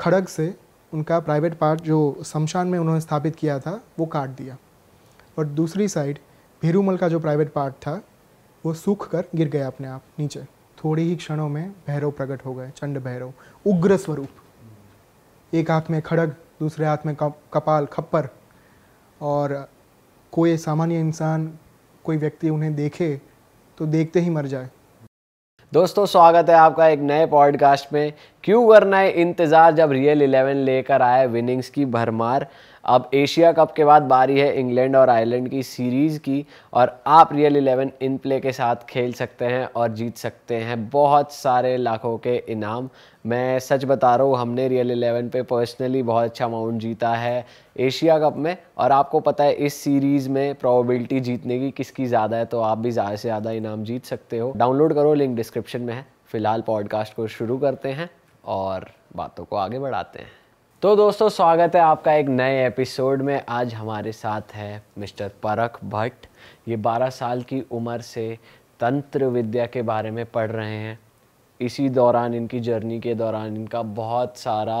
खड़ग से उनका private part जो शमशान में उन्होंने स्थापित किया था वो काट दिया और दूसरी साइड भीरूमल का जो प्राइवेट पार्ट था वो सूख कर गिर गया अपने आप नीचे थोड़ी ही क्षणों में भैरव प्रकट हो गए चंड भैरव उग्र स्वरूप एक हाथ में खड़ग दूसरे हाथ में कपाल खप्पर और कोई सामान्य इंसान कोई व्यक्ति उन्हें देखे तो देखते ही मर जाए दोस्तों स्वागत है आपका एक नए पॉडकास्ट में क्यों करना है इंतज़ार जब रियल इलेवन लेकर आए विनिंग्स की भरमार अब एशिया कप के बाद बारी है इंग्लैंड और आयरलैंड की सीरीज़ की और आप रियल इलेवन इन प्ले के साथ खेल सकते हैं और जीत सकते हैं बहुत सारे लाखों के इनाम मैं सच बता रहा हूँ हमने रियल इलेवन पे पर्सनली बहुत अच्छा अमाउंट जीता है एशिया कप में और आपको पता है इस सीरीज़ में प्रोबेबिलिटी जीतने की किसकी ज़्यादा है तो आप भी ज़्यादा से ज़्यादा इनाम जीत सकते हो डाउनलोड करो लिंक डिस्क्रिप्शन में है फ़िलहाल पॉडकास्ट को शुरू करते हैं और बातों को आगे बढ़ाते हैं तो दोस्तों स्वागत है आपका एक नए एपिसोड में आज हमारे साथ है मिस्टर परख भट्ट ये 12 साल की उम्र से तंत्र विद्या के बारे में पढ़ रहे हैं इसी दौरान इनकी जर्नी के दौरान इनका बहुत सारा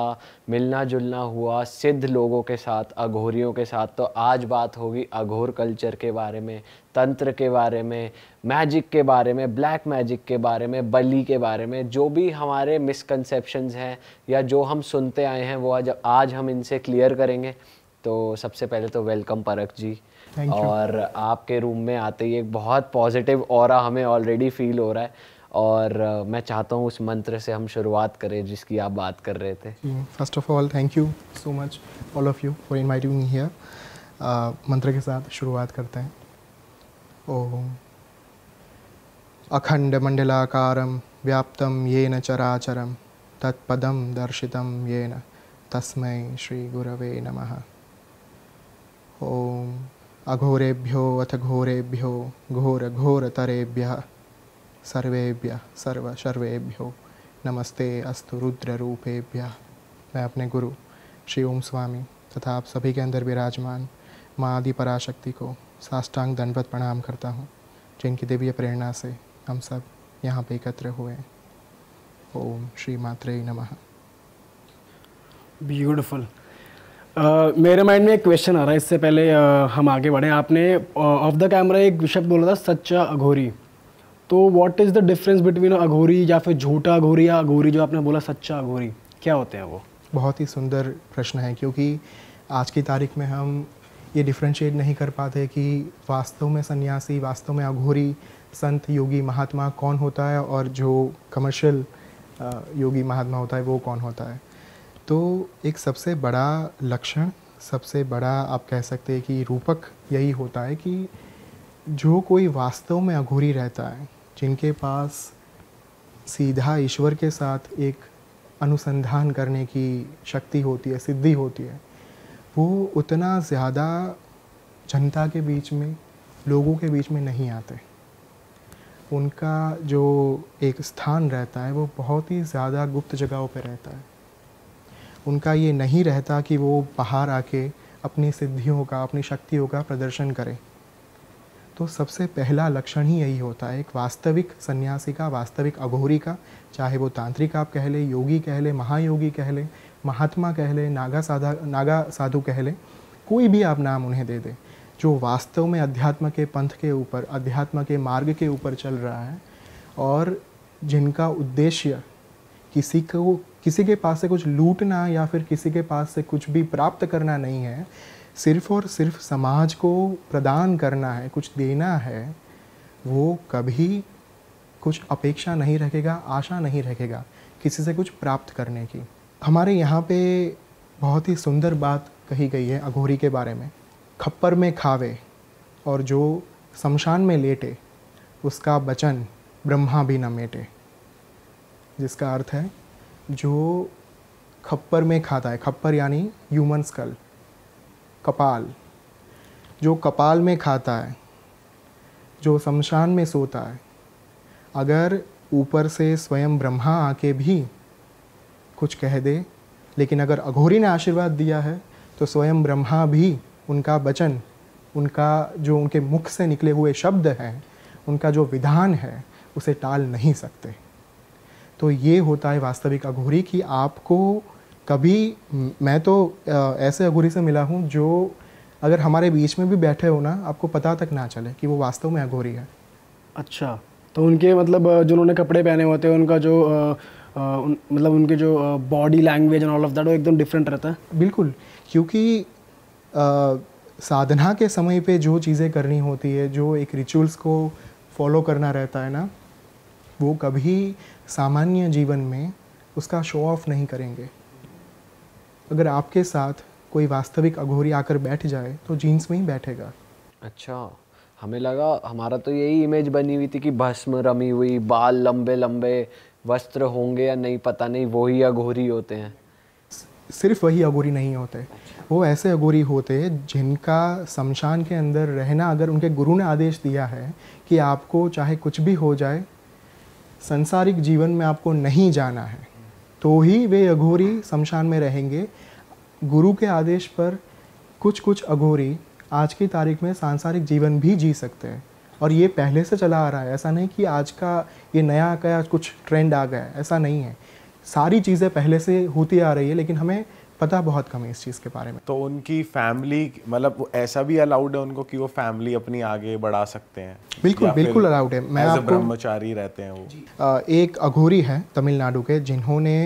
मिलना जुलना हुआ सिद्ध लोगों के साथ अघोरियों के साथ तो आज बात होगी अघोर कल्चर के बारे में तंत्र के बारे में मैजिक के बारे में ब्लैक मैजिक के बारे में बली के बारे में जो भी हमारे मिसकनसेप्शंस हैं या जो हम सुनते आए हैं वो आज आज हम इनसे क्लियर करेंगे तो सबसे पहले तो वेलकम परख जी और आपके रूम में आते ही एक बहुत पॉजिटिव और हमें ऑलरेडी फील हो रहा है और मैं चाहता हूँ उस मंत्र से हम शुरुआत करें जिसकी आप बात कर रहे थे first of all thank you so much all of you for inviting here मंत्र के साथ शुरुआत करते हैं ओम अखंड मंडलाकारम व्याप्तम ये न चराचरम तत्पदम दर्शितम ये न तस्मय श्री गुरवे नमः ओम अघोरेभ्यो अथ घोरेभ्यो घोर घोरतरेभ्य सर्वेभ्य सर्व सर्वेभ्यो नमस्ते अस्तु रुद्र रूपेभ्य मैं अपने गुरु श्री ओम स्वामी तथा आप सभी के अंदर विराजमान माँ आदि पराशक्ति को साष्टांग दंडवत प्रणाम करता हूँ जिनकी दिव्य प्रेरणा से हम सब यहाँ पे एकत्र हुए ओम श्री मात्रे नमः ब्यूटिफुल Uh, मेरे माइंड में एक क्वेश्चन आ रहा है इससे पहले uh, हम आगे बढ़े आपने ऑफ द कैमरा एक शब्द बोला था सच्चा अघोरी तो what is the difference between Aghori या फिर झूठा अघोरी या अघोरी जो आपने बोला सच्चा अघोरी क्या होते हैं वो बहुत ही सुंदर प्रश्न है क्योंकि आज की तारीख में हम ये डिफ्रेंशिएट नहीं कर पाते कि वास्तव में सन्यासी वास्तव में अघोरी संत योगी महात्मा कौन होता है और जो कमर्शियल योगी महात्मा होता है वो कौन होता है तो एक सबसे बड़ा लक्षण सबसे बड़ा आप कह सकते हैं कि रूपक यही होता है कि जो कोई वास्तव में अघोरी रहता है जिनके पास सीधा ईश्वर के साथ एक अनुसंधान करने की शक्ति होती है सिद्धि होती है वो उतना ज़्यादा जनता के बीच में लोगों के बीच में नहीं आते उनका जो एक स्थान रहता है वो बहुत ही ज़्यादा गुप्त जगहों पर रहता है उनका ये नहीं रहता कि वो बाहर आके अपनी सिद्धियों का अपनी शक्तियों का प्रदर्शन करें तो सबसे पहला लक्षण ही यही होता है एक वास्तविक सन्यासी का वास्तविक अघोरी का चाहे वो तांत्रिक आप कह लें योगी कह लें महायोगी कह लें महात्मा कह लें नागा साधा नागा साधु कह लें कोई भी आप नाम उन्हें दे दें जो वास्तव में अध्यात्म के पंथ के ऊपर अध्यात्म के मार्ग के ऊपर चल रहा है और जिनका उद्देश्य किसी को किसी के पास से कुछ लूटना या फिर किसी के पास से कुछ भी प्राप्त करना नहीं है सिर्फ और सिर्फ समाज को प्रदान करना है कुछ देना है वो कभी कुछ अपेक्षा नहीं रखेगा आशा नहीं रखेगा किसी से कुछ प्राप्त करने की हमारे यहाँ पे बहुत ही सुंदर बात कही गई है अघोरी के बारे में खप्पर में खावे और जो शमशान में लेटे उसका बचन ब्रह्मा भी न मेटे जिसका अर्थ है जो खप्पर में खाता है खप्पर यानी ह्यूमन स्कल कपाल जो कपाल में खाता है जो शमशान में सोता है अगर ऊपर से स्वयं ब्रह्मा आके भी कुछ कह दे लेकिन अगर अघोरी ने आशीर्वाद दिया है तो स्वयं ब्रह्मा भी उनका वचन उनका जो उनके मुख से निकले हुए शब्द हैं उनका जो विधान है उसे टाल नहीं सकते तो ये होता है वास्तविक अघोरी कि आपको कभी मैं तो ऐसे अघोरी से मिला हूँ जो अगर हमारे बीच में भी बैठे हो ना आपको पता तक ना चले कि वो वास्तव में अघोरी है अच्छा तो उनके मतलब जो उन्होंने कपड़े पहने होते हैं उनका जो आ, आ, उन, मतलब उनके जो body language and all of that वो एकदम डिफरेंट रहता है बिल्कुल क्योंकि आ, साधना के समय पे जो चीज़ें करनी होती है जो एक रिचुअल्स को फॉलो करना रहता है ना वो कभी सामान्य जीवन में उसका शो ऑफ नहीं करेंगे अगर आपके साथ कोई वास्तविक अघोरी आकर बैठ जाए तो जीन्स में ही बैठेगा अच्छा हमें लगा हमारा तो यही इमेज बनी हुई थी कि भस्म रमी हुई बाल लंबे लंबे वस्त्र होंगे या नहीं पता नहीं वही अघोरी होते हैं सिर्फ वही अघोरी नहीं होते वो ऐसे अघोरी होते जिनका शमशान के अंदर रहना अगर उनके गुरु ने आदेश दिया है कि आपको चाहे कुछ भी हो जाए संसारिक जीवन में आपको नहीं जाना है तो ही वे अघोरी शमशान में रहेंगे गुरु के आदेश पर कुछ कुछ अघोरी आज की तारीख में सांसारिक जीवन भी जी सकते हैं और ये पहले से चला आ रहा है ऐसा नहीं कि आज का ये नया का कुछ ट्रेंड आ गया है ऐसा नहीं है सारी चीज़ें पहले से होती आ रही है लेकिन हमें पता बहुत कम है इस चीज़ के बारे में तो उनकी फैमिली मतलब ऐसा भी अलाउड है उनको कि वो फैमिली अपनी आगे बढ़ा सकते हैं बिल्कुल बिल्कुल अलाउड है मैं आपको ब्रह्मचारी रहते हैं वो एक अघोरी है तमिलनाडु के जिन्होंने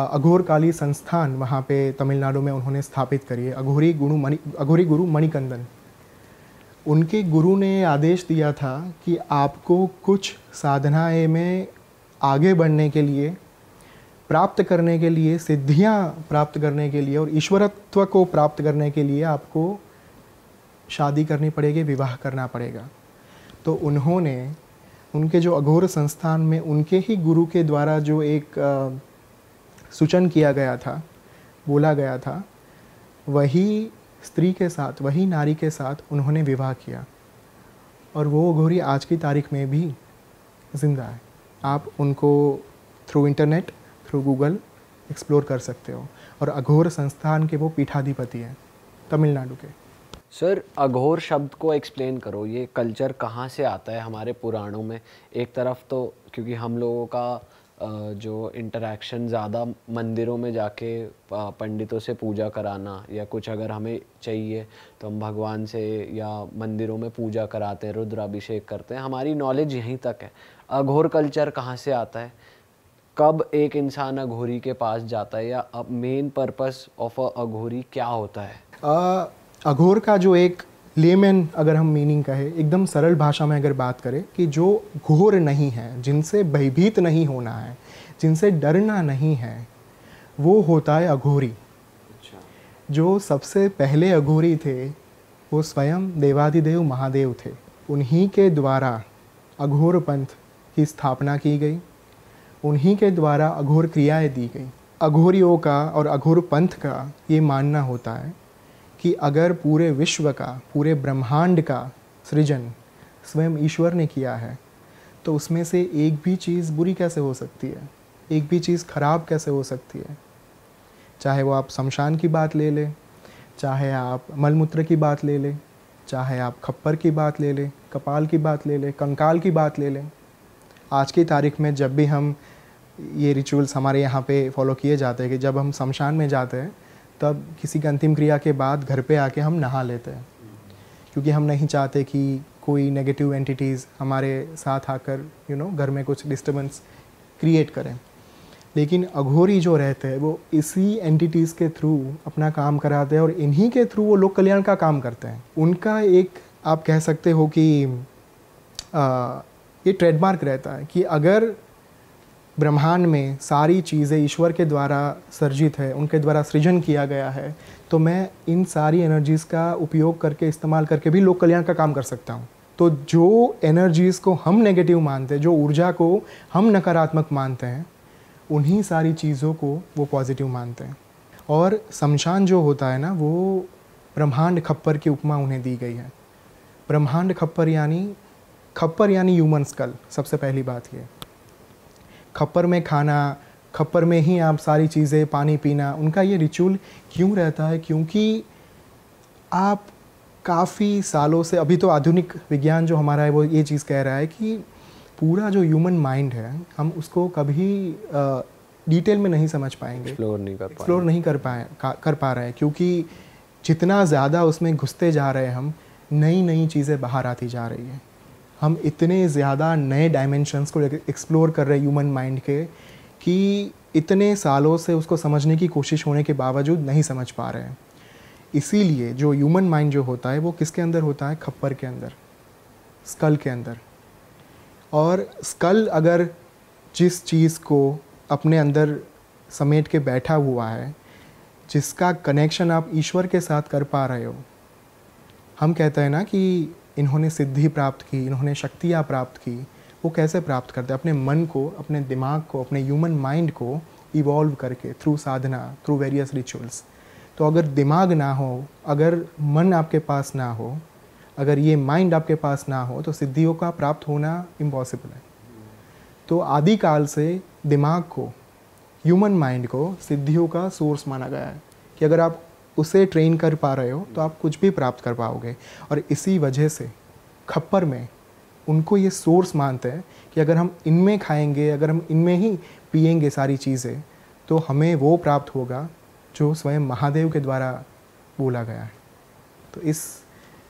अघोरकाली संस्थान वहाँ पे तमिलनाडु में उन्होंने स्थापित करी है अघोरी गुरु मणि अघोरी गुरु मणिकंदन उनके गुरु ने आदेश दिया था कि आपको कुछ साधनाएं में आगे बढ़ने के लिए प्राप्त करने के लिए सिद्धियां प्राप्त करने के लिए और ईश्वरत्व को प्राप्त करने के लिए आपको शादी करनी पड़ेगी विवाह करना पड़ेगा तो उन्होंने उनके जो अघोर संस्थान में उनके ही गुरु के द्वारा जो एक आ, सूचन किया गया था बोला गया था वही स्त्री के साथ वही नारी के साथ उन्होंने विवाह किया और वो घोरी आज की तारीख में भी ज़िंदा है आप उनको through internet through Google explore कर सकते हो और अघोर संस्थान के वो पीठाधिपति हैं तमिलनाडु के सर अघोर शब्द को एक्सप्लेन करो ये कल्चर कहाँ से आता है हमारे पुराणों में एक तरफ तो क्योंकि हम लोगों का जो इंटरेक्शन ज़्यादा मंदिरों में जाके पंडितों से पूजा कराना या कुछ अगर हमें चाहिए तो हम भगवान से या मंदिरों में पूजा कराते हैं रुद्राभिषेक करते हैं हमारी नॉलेज यहीं तक है अघोर कल्चर कहाँ से आता है कब एक इंसान अघोरी के पास जाता है या अब मेन पर्पस ऑफ अघोरी क्या होता है अघोर का जो एक लेमेन अगर हम मीनिंग कहे एकदम सरल भाषा में अगर बात करें कि जो घोर नहीं है जिनसे भयभीत नहीं होना है जिनसे डरना नहीं है वो होता है अघोरी अच्छा। जो सबसे पहले अघोरी थे वो स्वयं देवादिदेव महादेव थे उन्हीं के द्वारा अघोर पंथ की स्थापना की गई उन्हीं के द्वारा अघोर क्रियाएं दी गई अघोरियों का और अघोर पंथ का ये मानना होता है कि अगर पूरे विश्व का पूरे ब्रह्मांड का सृजन स्वयं ईश्वर ने किया है तो उसमें से एक भी चीज़ बुरी कैसे हो सकती है एक भी चीज़ खराब कैसे हो सकती है चाहे वो आप शमशान की बात ले लें चाहे आप मलमूत्र की बात ले लें चाहे आप खप्पर की बात ले लें कपाल की बात ले लें कंकाल की बात ले लें आज की तारीख में जब भी हम ये रिचुअल्स हमारे यहाँ पे फॉलो किए जाते हैं कि जब हम शमशान में जाते हैं तब किसी की अंतिम क्रिया के बाद घर पे आके हम नहा लेते हैं क्योंकि हम नहीं चाहते कि कोई नेगेटिव एंटिटीज़ हमारे साथ आकर यू नो घर में कुछ डिस्टर्बेंस क्रिएट करें लेकिन अघोरी जो रहते हैं वो इसी एंटिटीज़ के थ्रू अपना काम कराते हैं और इन्हीं के थ्रू वो लोक कल्याण का काम करते हैं उनका एक आप कह सकते हो कि आ, ये ट्रेडमार्क रहता है कि अगर ब्रह्मांड में सारी चीज़ें ईश्वर के द्वारा सर्जित है उनके द्वारा सृजन किया गया है तो मैं इन सारी एनर्जीज़ का उपयोग करके इस्तेमाल करके भी लोक कल्याण का काम कर सकता हूँ तो जो एनर्जीज़ को हम नेगेटिव मानते हैं जो ऊर्जा को हम नकारात्मक मानते हैं उन्हीं सारी चीज़ों को वो पॉजिटिव मानते हैं और शमशान जो होता है ना वो ब्रह्मांड खप्पर की उपमा उन्हें दी गई है ब्रह्मांड खप्पर यानी खप्पर यानी ह्यूमन स्कल सबसे पहली बात ये खप्पर में खाना खप्पर में ही आप सारी चीज़ें पानी पीना उनका ये रिचुअल क्यों रहता है क्योंकि आप काफ़ी सालों से अभी तो आधुनिक विज्ञान जो हमारा है वो ये चीज़ कह रहा है कि पूरा जो ह्यूमन माइंड है हम उसको कभी डिटेल में नहीं समझ पाएंगे एक्सप्लोर नहीं कर एक्सप्लोर नहीं कर पाए कर पा रहे हैं क्योंकि जितना ज़्यादा उसमें घुसते जा रहे हैं हम नई नई चीज़ें बाहर आती जा रही हैं हम इतने ज़्यादा नए डायमेंशंस को एक्सप्लोर कर रहे ह्यूमन माइंड के कि इतने सालों से उसको समझने की कोशिश होने के बावजूद नहीं समझ पा रहे हैं इसीलिए जो ह्यूमन माइंड जो होता है वो किसके अंदर होता है खप्पर के अंदर स्कल के अंदर और स्कल अगर जिस चीज़ को अपने अंदर समेट के बैठा हुआ है जिसका कनेक्शन आप ईश्वर के साथ कर पा रहे हो हम कहते हैं ना कि इन्होंने सिद्धि प्राप्त की इन्होंने शक्तियाँ प्राप्त की वो कैसे प्राप्त करते अपने मन को अपने दिमाग को अपने ह्यूमन माइंड को इवॉल्व करके through sadhana through various rituals तो अगर दिमाग ना हो अगर मन आपके पास ना हो अगर ये माइंड आपके पास ना हो तो सिद्धियों का प्राप्त होना इम्पॉसिबल है तो आदिकाल से दिमाग को ह्यूमन माइंड को सिद्धियों का सोर्स माना गया है कि अगर आप उसे ट्रेन कर पा रहे हो तो आप कुछ भी प्राप्त कर पाओगे और इसी वजह से खप्पर में उनको ये सोर्स मानते हैं कि अगर हम इनमें खाएंगे अगर हम इनमें ही पिएंगे सारी चीज़ें तो हमें वो प्राप्त होगा जो स्वयं महादेव के द्वारा बोला गया है तो इस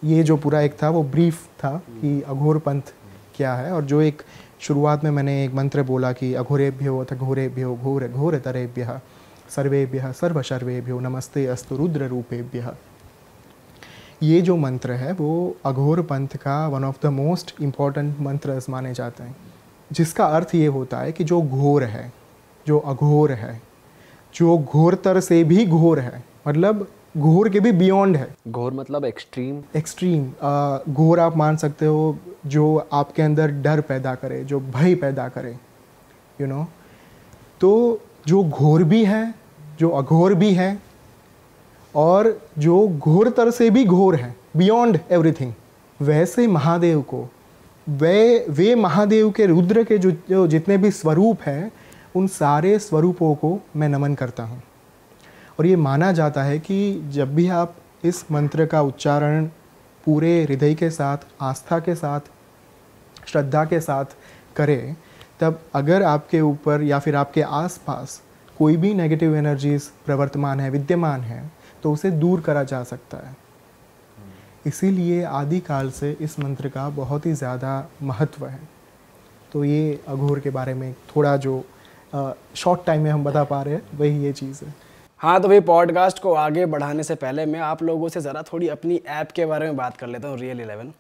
ये जो पूरा एक था वो ब्रीफ था कि अघोर पंथ क्या है और जो एक शुरुआत में मैंने एक मंत्र बोला कि अघोरेभ्यो अथ घोरेभ्यो घोर घोर तरेभ्य सर्वेभ्य सर्वशर्वेभ्यो नमस्ते अस्तु रुद्र रूपेभ्य ये जो मंत्र है वो अघोर पंथ का one of the most important मंत्र माने जाते हैं जिसका अर्थ ये होता है कि जो घोर है जो अघोर है जो घोरतर से भी घोर है मतलब घोर के भी बियॉन्ड है घोर मतलब एक्सट्रीम एक्सट्रीम घोर आप मान सकते हो जो आपके अंदर डर पैदा करे जो भय पैदा करे यू you नो know? तो जो घोर भी है जो अघोर भी हैं और जो घोरतर से भी घोर हैं बियॉन्ड एवरीथिंग वैसे महादेव को वे वे महादेव के रुद्र के जो, जो जितने भी स्वरूप हैं उन सारे स्वरूपों को मैं नमन करता हूँ और ये माना जाता है कि जब भी आप इस मंत्र का उच्चारण पूरे हृदय के साथ आस्था के साथ श्रद्धा के साथ करें तब अगर आपके ऊपर या फिर आपके आसपास कोई भी नेगेटिव एनर्जीज प्रवर्तमान है विद्यमान है तो उसे दूर करा जा सकता है इसीलिए आदिकाल से इस मंत्र का बहुत ही ज़्यादा महत्व है तो ये अघोर के बारे में थोड़ा जो शॉर्ट टाइम में हम बता पा रहे हैं वही ये चीज़ है हाँ तो भाई पॉडकास्ट को आगे बढ़ाने से पहले मैं आप लोगों से ज़रा थोड़ी अपनी ऐप के बारे में बात कर लेता हूँ रियल इलेवन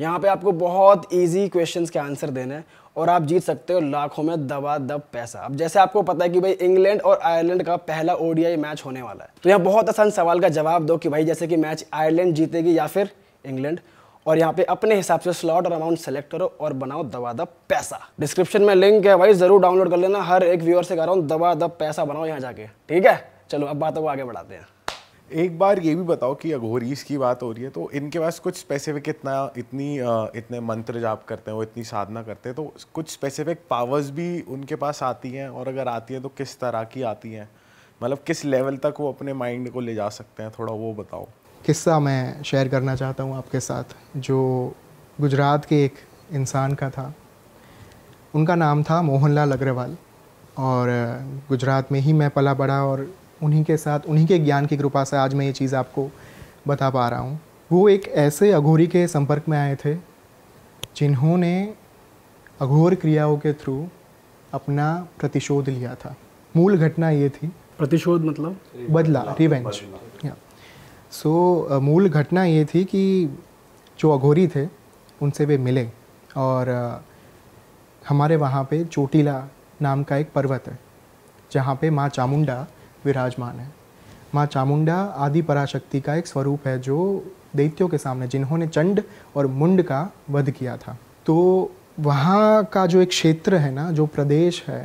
यहाँ पे आपको बहुत इजी क्वेश्चंस के आंसर देने हैं और आप जीत सकते हो लाखों में दबा दब पैसा अब जैसे आपको पता है कि भाई इंग्लैंड और आयरलैंड का पहला ओडीआई मैच होने वाला है तो यहाँ बहुत आसान सवाल का जवाब दो कि भाई जैसे कि मैच आयरलैंड जीतेगी या फिर इंग्लैंड और यहाँ पे अपने हिसाब से स्लॉट और अमाउंट सेलेक्ट करो और बनाओ दबा दब पैसा डिस्क्रिप्शन में लिंक है भाई जरूर डाउनलोड कर लेना हर एक व्यूअर से कह रहा हूँ दबा दब पैसा बनाओ यहाँ जाके ठीक है चलो अब बातों को आगे बढ़ाते हैं एक बार ये भी बताओ कि अघोरीज की बात हो रही है तो इनके पास कुछ स्पेसिफिक इतना इतनी इतने मंत्र जाप करते हैं वो इतनी साधना करते हैं तो कुछ स्पेसिफिक पावर्स भी उनके पास आती हैं और अगर आती हैं तो किस तरह की आती हैं मतलब किस लेवल तक वो अपने माइंड को ले जा सकते हैं थोड़ा वो बताओ किस्सा मैं शेयर करना चाहता हूँ आपके साथ जो गुजरात के एक इंसान का था उनका नाम था मोहनलाल अग्रवाल और गुजरात में ही मैं पला बड़ा और उन्हीं के साथ उन्हीं के ज्ञान की कृपा से आज मैं ये चीज़ आपको बता पा रहा हूँ वो एक ऐसे अघोरी के संपर्क में आए थे जिन्होंने अघोर क्रियाओं के थ्रू अपना प्रतिशोध लिया था मूल घटना ये थी प्रतिशोध मतलब बदला रिवेंज या सो मूल घटना ये थी कि जो अघोरी थे उनसे वे मिले और हमारे वहाँ पे चोटीला नाम का एक पर्वत है जहाँ पे माँ चामुंडा विराजमान है माँ चामुंडा आदि पराशक्ति का एक स्वरूप है जो दैत्यों के सामने जिन्होंने चंड और मुंड का वध किया था तो वहाँ का जो एक क्षेत्र है ना जो प्रदेश है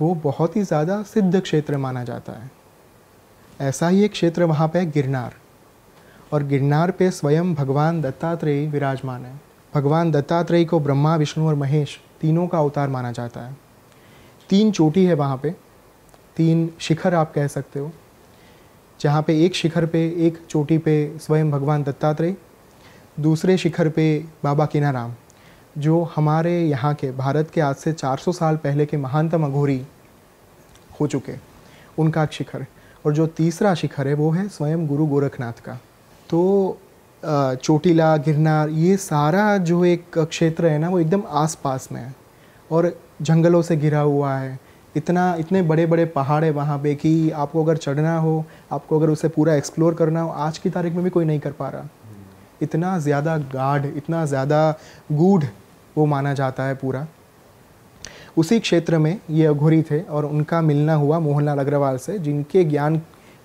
वो बहुत ही ज़्यादा सिद्ध क्षेत्र माना जाता है ऐसा ही एक क्षेत्र वहाँ पे है गिरनार और गिरनार पे स्वयं भगवान दत्तात्रेय विराजमान है भगवान दत्तात्रेय को ब्रह्मा विष्णु और महेश तीनों का अवतार माना जाता है तीन चोटी है वहाँ पे तीन शिखर आप कह सकते हो जहाँ पे एक शिखर पे एक चोटी पे स्वयं भगवान दत्तात्रेय दूसरे शिखर पे बाबा किनाराम जो हमारे यहाँ के भारत के आज से 400 साल पहले के महानतम अघोरी हो चुके उनका एक शिखर और जो तीसरा शिखर है वो है स्वयं गुरु गोरखनाथ का तो चोटीला गिरनार ये सारा जो एक क्षेत्र है ना वो एकदम आसपास में है और जंगलों से घिरा हुआ है इतना इतने बड़े बड़े पहाड़ है वहाँ पे कि आपको अगर चढ़ना हो आपको अगर उसे पूरा एक्सप्लोर करना हो आज की तारीख में भी कोई नहीं कर पा रहा इतना ज़्यादा गाढ़ इतना ज़्यादा गूढ़ वो माना जाता है पूरा उसी क्षेत्र में ये अघोरी थे और उनका मिलना हुआ मोहनलाल अग्रवाल से जिनके ज्ञान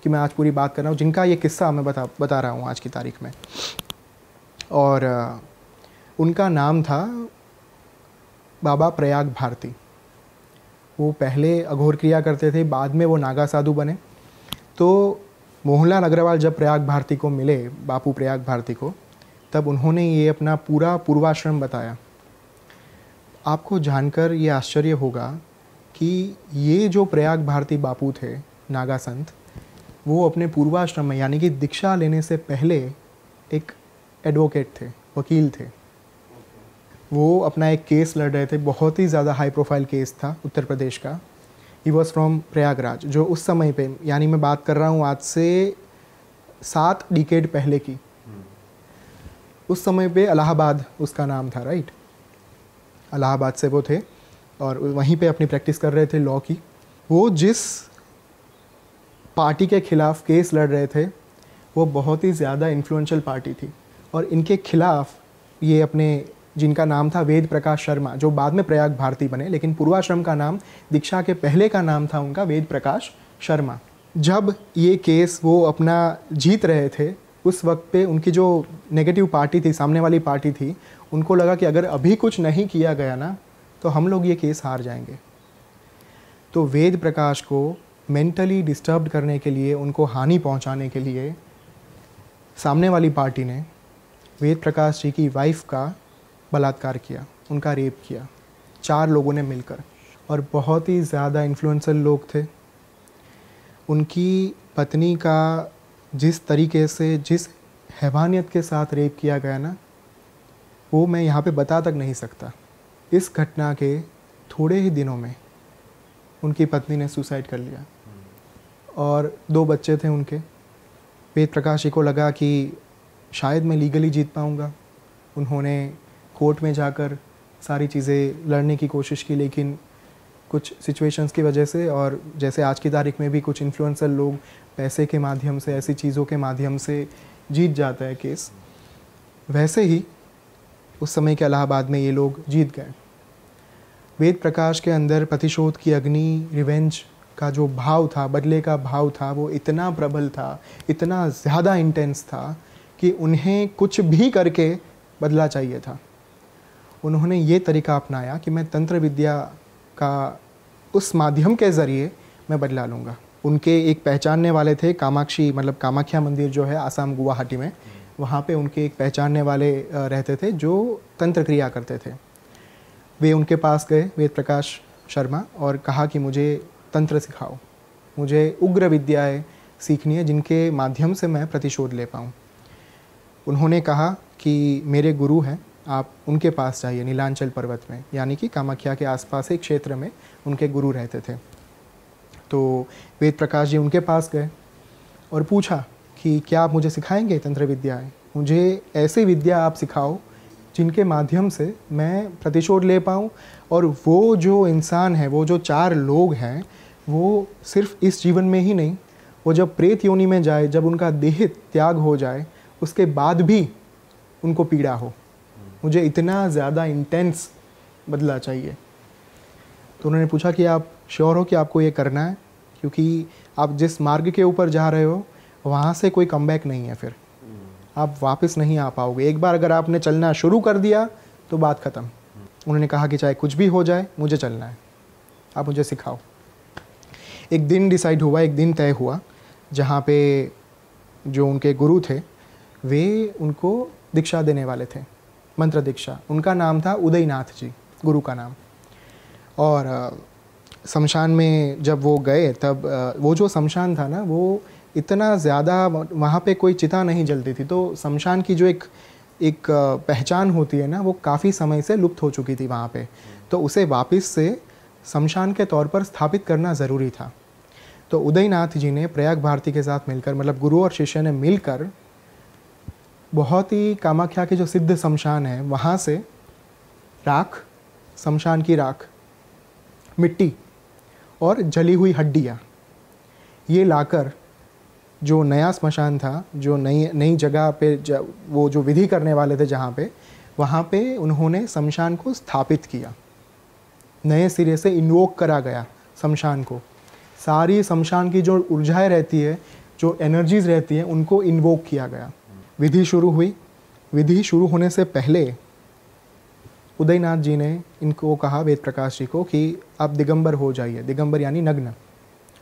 की मैं आज पूरी बात कर रहा हूँ जिनका ये किस्सा मैं बता बता रहा हूँ आज की तारीख में और उनका नाम था बाबा प्रयाग भारती वो पहले अघोर क्रिया करते थे बाद में वो नागा साधु बने तो मोहनलाल अग्रवाल जब प्रयाग भारती को मिले बापू प्रयाग भारती को तब उन्होंने ये अपना पूरा पूर्वाश्रम बताया आपको जानकर ये आश्चर्य होगा कि ये जो प्रयाग भारती बापू थे नागा संत वो अपने पूर्वाश्रम में यानी कि दीक्षा लेने से पहले एक एडवोकेट थे वकील थे वो अपना एक केस लड़ रहे थे बहुत ही ज़्यादा हाई प्रोफाइल केस था उत्तर प्रदेश का ही वॉज फ्रॉम प्रयागराज जो उस समय पे यानी मैं बात कर रहा हूँ आज से सात डिकेड पहले की हम्म। उस समय पे अलाहाबाद उसका नाम था राइट अलाहाबाद से वो थे और वहीं पे अपनी प्रैक्टिस कर रहे थे लॉ की वो जिस पार्टी के खिलाफ केस लड़ रहे थे वो बहुत ही ज़्यादा इन्फ्लुएंशियल पार्टी थी और इनके खिलाफ ये अपने जिनका नाम था वेद प्रकाश शर्मा जो बाद में प्रयाग भारती बने लेकिन पूर्वाश्रम का नाम दीक्षा के पहले का नाम था उनका वेद प्रकाश शर्मा जब ये केस वो अपना जीत रहे थे उस वक्त पे उनकी जो नेगेटिव पार्टी थी सामने वाली पार्टी थी उनको लगा कि अगर अभी कुछ नहीं किया गया ना तो हम लोग ये केस हार जाएंगे तो वेद प्रकाश को मेंटली डिस्टर्ब करने के लिए उनको हानि पहुंचाने के लिए सामने वाली पार्टी ने वेद प्रकाश जी की वाइफ का बलात्कार किया उनका रेप किया चार लोगों ने मिलकर और बहुत ही ज़्यादा इन्फ्लुंसल लोग थे उनकी पत्नी का जिस तरीके से जिस हैवानियत के साथ रेप किया गया ना वो मैं यहाँ पे बता तक नहीं सकता इस घटना के थोड़े ही दिनों में उनकी पत्नी ने सुसाइड कर लिया और दो बच्चे थे उनके वेद प्रकाश जी को लगा कि शायद मैं लीगली जीत पाऊँगा उन्होंने कोर्ट में जाकर सारी चीज़ें लड़ने की कोशिश की लेकिन कुछ सिचुएशंस की वजह से और जैसे आज की तारीख में भी कुछ इन्फ्लुएंसर लोग पैसे के माध्यम से ऐसी चीज़ों के माध्यम से जीत जाता है केस वैसे ही उस समय के इलाहाबाद में ये लोग जीत गए वेद प्रकाश के अंदर प्रतिशोध की अग्नि रिवेंज का जो भाव था बदले का भाव था वो इतना प्रबल था इतना ज़्यादा इंटेंस था कि उन्हें कुछ भी करके बदला चाहिए था उन्होंने ये तरीका अपनाया कि मैं तंत्र विद्या का उस माध्यम के ज़रिए मैं बदला लूँगा उनके एक पहचानने वाले थे कामाक्षी मतलब कामाख्या मंदिर जो है आसाम गुवाहाटी में हम्म। वहाँ पे उनके एक पहचानने वाले रहते थे जो तंत्र क्रिया करते थे वे उनके पास गए वेद प्रकाश शर्मा और कहा कि मुझे तंत्र सिखाओ मुझे उग्र विद्याएँ सीखनी है जिनके माध्यम से मैं प्रतिशोध ले पाऊँ उन्होंने कहा कि मेरे गुरु हैं आप उनके पास जाइए नीलांचल पर्वत में यानी कि कामाख्या के आसपास एक क्षेत्र में उनके गुरु रहते थे तो वेद प्रकाश जी उनके पास गए और पूछा कि क्या आप मुझे सिखाएंगे तंत्र विद्याएँ मुझे ऐसी विद्या आप सिखाओ जिनके माध्यम से मैं प्रतिशोध ले पाऊँ और वो जो इंसान है वो जो चार लोग हैं वो सिर्फ इस जीवन में ही नहीं वो जब प्रेत योनि में जाए जब उनका देह त्याग हो जाए उसके बाद भी उनको पीड़ा हो मुझे इतना ज़्यादा इंटेंस बदला चाहिए तो उन्होंने पूछा कि आप श्योर हो कि आपको ये करना है क्योंकि आप जिस मार्ग के ऊपर जा रहे हो वहाँ से कोई कम नहीं है फिर आप वापस नहीं आ पाओगे एक बार अगर आपने चलना शुरू कर दिया तो बात ख़त्म उन्होंने कहा कि चाहे कुछ भी हो जाए मुझे चलना है आप मुझे सिखाओ एक दिन डिसाइड हुआ एक दिन तय हुआ जहाँ पे जो उनके गुरु थे वे उनको दीक्षा देने वाले थे मंत्र दीक्षा उनका नाम था उदयनाथ जी गुरु का नाम और शमशान में जब वो गए तब वो जो शमशान था ना वो इतना ज़्यादा वहाँ पे कोई चिता नहीं जलती थी तो शमशान की जो एक एक पहचान होती है ना वो काफ़ी समय से लुप्त हो चुकी थी वहाँ पे तो उसे वापस से शमशान के तौर पर स्थापित करना ज़रूरी था तो उदयनाथ जी ने प्रयाग भारती के साथ मिलकर मतलब गुरु और शिष्य ने मिलकर बहुत ही कामाख्या के जो सिद्ध शमशान है वहाँ से राख शमशान की राख मिट्टी और जली हुई हड्डियाँ ये लाकर जो नया स्मशान था जो नई नई जगह पे वो जो विधि करने वाले थे जहाँ पे वहाँ पे उन्होंने शमशान को स्थापित किया नए सिरे से इन्वोक करा गया शमशान को सारी शमशान की जो ऊर्जाएँ रहती है जो एनर्जीज़ रहती हैं उनको इन्वोक किया गया विधि शुरू हुई विधि शुरू होने से पहले उदयनाथ जी ने इनको कहा वेद प्रकाश जी को कि आप दिगंबर हो जाइए दिगंबर यानी नग्न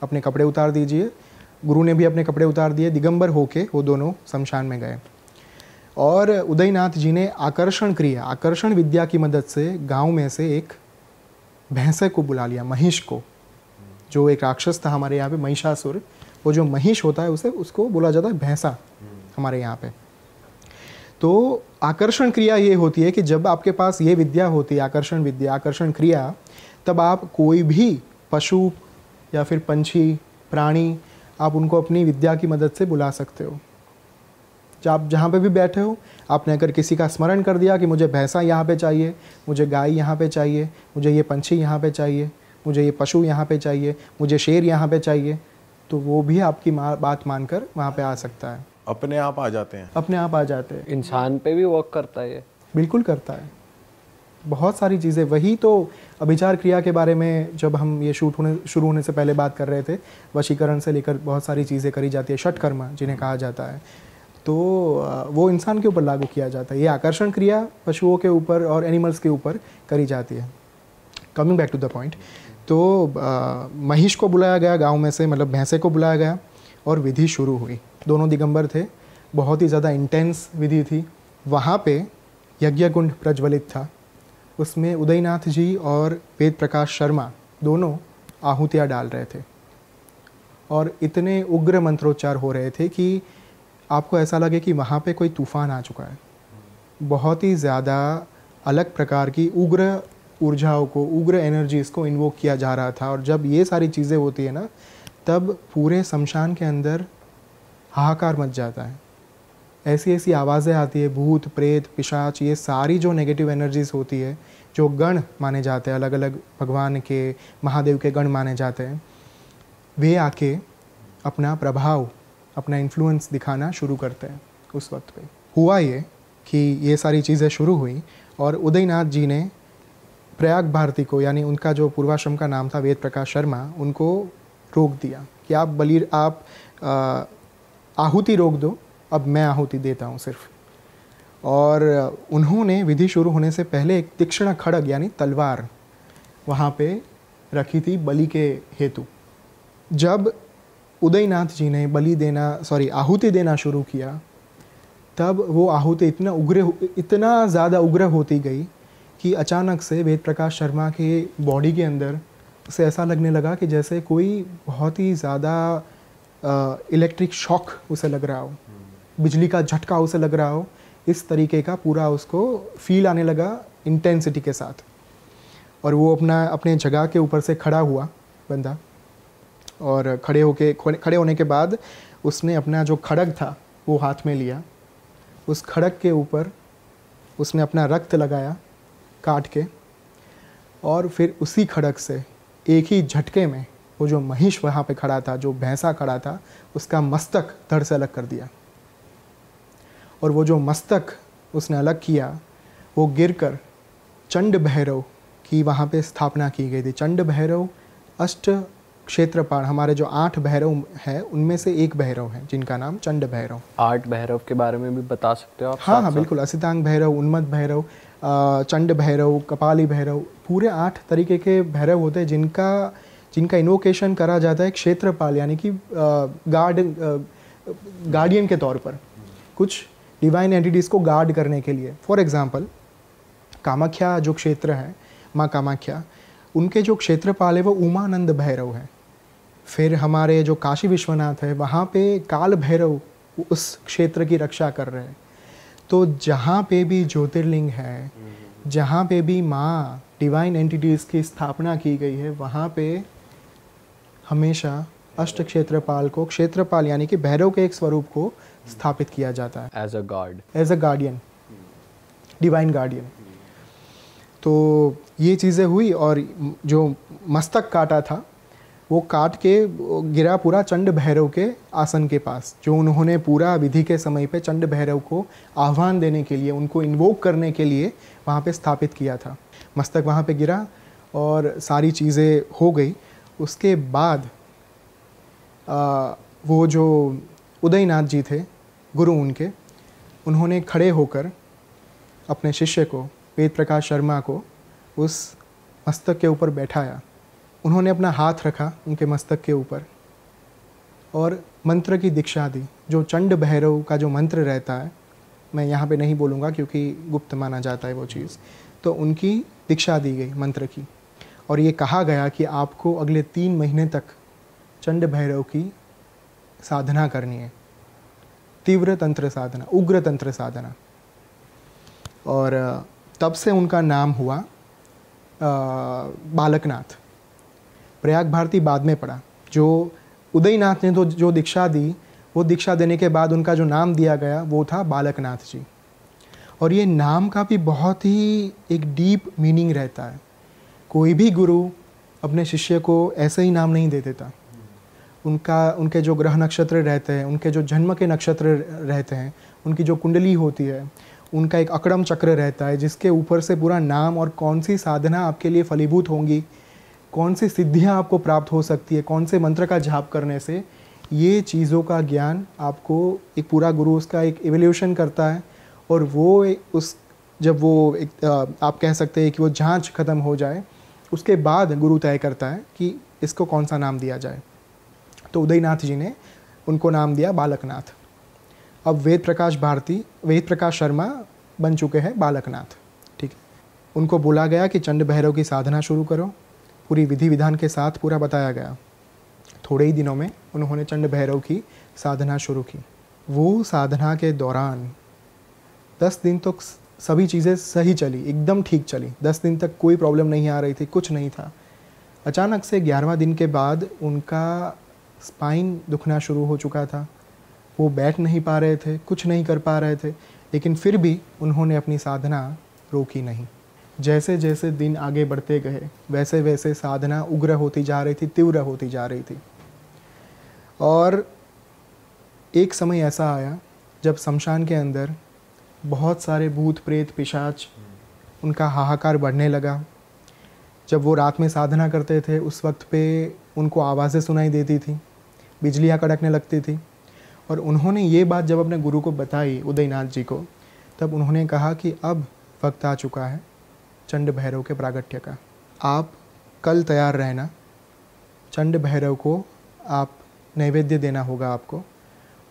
अपने कपड़े उतार दीजिए गुरु ने भी अपने कपड़े उतार दिए दिगंबर होके वो दोनों शमशान में गए और उदयनाथ जी ने आकर्षण क्रिया आकर्षण विद्या की मदद से गांव में से एक भैंसे को बुला लिया महिष को जो एक राक्षस था हमारे यहाँ पे महिषासुर वो जो महिष होता है उसे उसको बोला जाता है भैंसा हमारे यहाँ पे तो आकर्षण क्रिया ये होती है कि जब आपके पास ये विद्या होती है आकर्षण विद्या आकर्षण क्रिया तब आप कोई भी पशु या फिर पंछी प्राणी आप उनको अपनी विद्या की मदद से बुला सकते हो जब आप जहाँ पे भी बैठे हो आपने अगर किसी का स्मरण कर दिया कि मुझे भैंसा यहाँ पे चाहिए मुझे गाय यहाँ पे चाहिए मुझे ये पंछी यहाँ पे चाहिए मुझे ये पशु यहाँ पे चाहिए मुझे शेर यहाँ पे चाहिए तो वो भी आपकी बात मानकर वहाँ पे आ सकता है अपने आप आ जाते हैं अपने आप आ जाते हैं इंसान पे भी वर्क करता है बिल्कुल करता है बहुत सारी चीज़ें वही तो अभिचार क्रिया के बारे में जब हम ये शूट होने शुरू होने से पहले बात कर रहे थे वशीकरण से लेकर बहुत सारी चीज़ें करी जाती है षटकर्मा जिन्हें कहा जाता है तो वो इंसान के ऊपर लागू किया जाता है ये आकर्षण क्रिया पशुओं के ऊपर और एनिमल्स के ऊपर करी जाती है coming back to the point तो महिष को बुलाया गया गांव में से मतलब भैंसे को बुलाया गया और विधि शुरू हुई दोनों दिगंबर थे बहुत ही ज़्यादा इंटेंस विधि थी वहाँ पे यज्ञकुंड प्रज्वलित था उसमें उदयनाथ जी और वेद प्रकाश शर्मा दोनों आहुतियाँ डाल रहे थे और इतने उग्र मंत्रोच्चार हो रहे थे कि आपको ऐसा लगे कि वहाँ पे कोई तूफान आ चुका है बहुत ही ज़्यादा अलग प्रकार की उग्र ऊर्जाओं को उग्र एनर्जीज़ को इन्वोक किया जा रहा था और जब ये सारी चीज़ें होती है ना तब पूरे शमशान के अंदर हाहाकार मच जाता है ऐसी ऐसी आवाज़ें आती है भूत प्रेत पिशाच ये सारी जो नेगेटिव एनर्जीज होती है जो गण माने जाते हैं अलग अलग भगवान के महादेव के गण माने जाते हैं वे आके अपना प्रभाव अपना इन्फ्लुएंस दिखाना शुरू करते हैं उस वक्त पे हुआ ये कि ये सारी चीज़ें शुरू हुई और उदयनाथ जी ने प्रयाग भारती को यानी उनका जो पूर्वाश्रम का नाम था वेद प्रकाश शर्मा उनको रोक दिया कि आप बलि आप आ, आहुति रोक दो अब मैं आहुति देता हूँ सिर्फ और उन्होंने विधि शुरू होने से पहले एक तीक्ष्ण खड़ग यानी तलवार वहाँ पे रखी थी बलि के हेतु जब उदयनाथ जी ने बलि देना सॉरी आहुति देना शुरू किया तब वो आहुति इतना उग्र इतना ज़्यादा उग्र होती गई कि अचानक से वेद प्रकाश शर्मा के बॉडी के अंदर से ऐसा लगने लगा कि जैसे कोई बहुत ही ज़्यादा इलेक्ट्रिक शॉक उसे लग रहा हो बिजली का झटका उसे लग रहा हो इस तरीके का पूरा उसको फील आने लगा इंटेंसिटी के साथ और वो अपना अपने जगह के ऊपर से खड़ा हुआ बंदा और खड़े होके खड़े होने के बाद उसने अपना जो खड़ग था वो हाथ में लिया उस खड़ग के ऊपर उसने अपना रक्त लगाया काट के और फिर उसी खड़ग से एक ही झटके में वो जो महिष वहाँ पे खड़ा था जो भैंसा खड़ा था उसका मस्तक धड़ से अलग कर दिया और वो जो मस्तक उसने अलग किया वो गिरकर चंड भैरव की वहाँ पे स्थापना की गई थी चंड भैरव अष्ट क्षेत्रपाल हमारे जो आठ भैरव है उनमें से एक भैरव है जिनका नाम चंड भैरव आठ भैरव के बारे में भी बता सकते हो आप हाँ हाँ बिल्कुल असितांग भैरव उन्मत भैरव चंड भैरव कपाली भैरव पूरे आठ तरीके के भैरव होते हैं जिनका जिनका इन्वोकेशन करा जाता है क्षेत्रपाल यानी कि गार्ड गार्डियन के तौर पर कुछ डिवाइन एंटिटीज़ को गार्ड करने के लिए फॉर एग्ज़ाम्पल कामाख्या जो क्षेत्र है माँ कामाख्या उनके जो क्षेत्रपाल है वो उमानंद भैरव है फिर हमारे जो काशी विश्वनाथ है वहाँ पे काल भैरव उस क्षेत्र की रक्षा कर रहे हैं तो जहाँ पे भी ज्योतिर्लिंग है हम्म। जहाँ पे भी माँ डिवाइन एंटिटीज़ की स्थापना की गई है वहाँ पे हमेशा अष्ट क्षेत्रपाल को क्षेत्रपाल यानी कि भैरव के एक स्वरूप को स्थापित किया जाता है as a guard as a guardian divine guardian तो ये चीज़ें हुई और जो मस्तक काटा था वो काट के गिरा पूरा चंड भैरव के आसन के पास जो उन्होंने पूरा विधि के समय पे चंड भैरव को आह्वान देने के लिए उनको इन्वोक करने के लिए वहाँ पे स्थापित किया था मस्तक वहाँ पे गिरा और सारी चीज़ें हो गई उसके बाद आ, वो जो उदयनाथ जी थे गुरु उनके उन्होंने खड़े होकर अपने शिष्य को वेद प्रकाश शर्मा को उस मस्तक के ऊपर बैठाया उन्होंने अपना हाथ रखा उनके मस्तक के ऊपर और मंत्र की दीक्षा दी जो चंड भैरव का जो मंत्र रहता है मैं यहाँ पे नहीं बोलूँगा क्योंकि गुप्त माना जाता है वो चीज़ तो उनकी दीक्षा दी गई मंत्र की और ये कहा गया कि आपको अगले तीन महीने तक चंड भैरव की साधना करनी है तीव्र तंत्र साधना उग्र तंत्र साधना और तब से उनका नाम हुआ आ, बालकनाथ प्रयाग भारती बाद में पड़ा जो उदयनाथ ने तो जो दीक्षा दी वो दीक्षा देने के बाद उनका जो नाम दिया गया वो था बालकनाथ जी और ये नाम का भी बहुत ही एक डीप मीनिंग रहता है कोई भी गुरु अपने शिष्य को ऐसे ही नाम नहीं दे देता उनका उनके जो ग्रह नक्षत्र रहते हैं उनके जो जन्म के नक्षत्र रहते हैं उनकी जो कुंडली होती है उनका एक अकड़म चक्र रहता है जिसके ऊपर से पूरा नाम और कौन सी साधना आपके लिए फलीभूत होंगी कौन सी सिद्धियाँ आपको प्राप्त हो सकती है कौन से मंत्र का झाप करने से ये चीज़ों का ज्ञान आपको एक पूरा गुरु उसका एक एवोल्यूशन करता है और वो उस जब वो एक आप कह सकते हैं कि वो जांच ख़त्म हो जाए उसके बाद गुरु तय करता है कि इसको कौन सा नाम दिया जाए तो उदयनाथ जी ने उनको नाम दिया बालकनाथ अब वेद प्रकाश भारती वेद प्रकाश शर्मा बन चुके हैं बालकनाथ ठीक उनको बोला गया कि चंड भैरव की साधना शुरू करो पूरी विधि विधान के साथ पूरा बताया गया थोड़े ही दिनों में उन्होंने चंड भैरव की साधना शुरू की वो साधना के दौरान दस दिन तो सभी चीज़ें सही चली एकदम ठीक चली दस दिन तक कोई प्रॉब्लम नहीं आ रही थी कुछ नहीं था अचानक से ग्यारहवा दिन के बाद उनका स्पाइन दुखना शुरू हो चुका था वो बैठ नहीं पा रहे थे कुछ नहीं कर पा रहे थे लेकिन फिर भी उन्होंने अपनी साधना रोकी नहीं जैसे जैसे दिन आगे बढ़ते गए वैसे वैसे साधना उग्र होती जा रही थी तीव्र होती जा रही थी और एक समय ऐसा आया जब शमशान के अंदर बहुत सारे भूत प्रेत पिशाच उनका हाहाकार बढ़ने लगा जब वो रात में साधना करते थे उस वक्त पे उनको आवाज़ें सुनाई देती थी बिजलियाँ कड़कने लगती थी और उन्होंने ये बात जब अपने गुरु को बताई उदयनाथ जी को तब उन्होंने कहा कि अब वक्त आ चुका है चंड भैरव के प्रागट्य का आप कल तैयार रहना चंड भैरव को आप नैवेद्य देना होगा आपको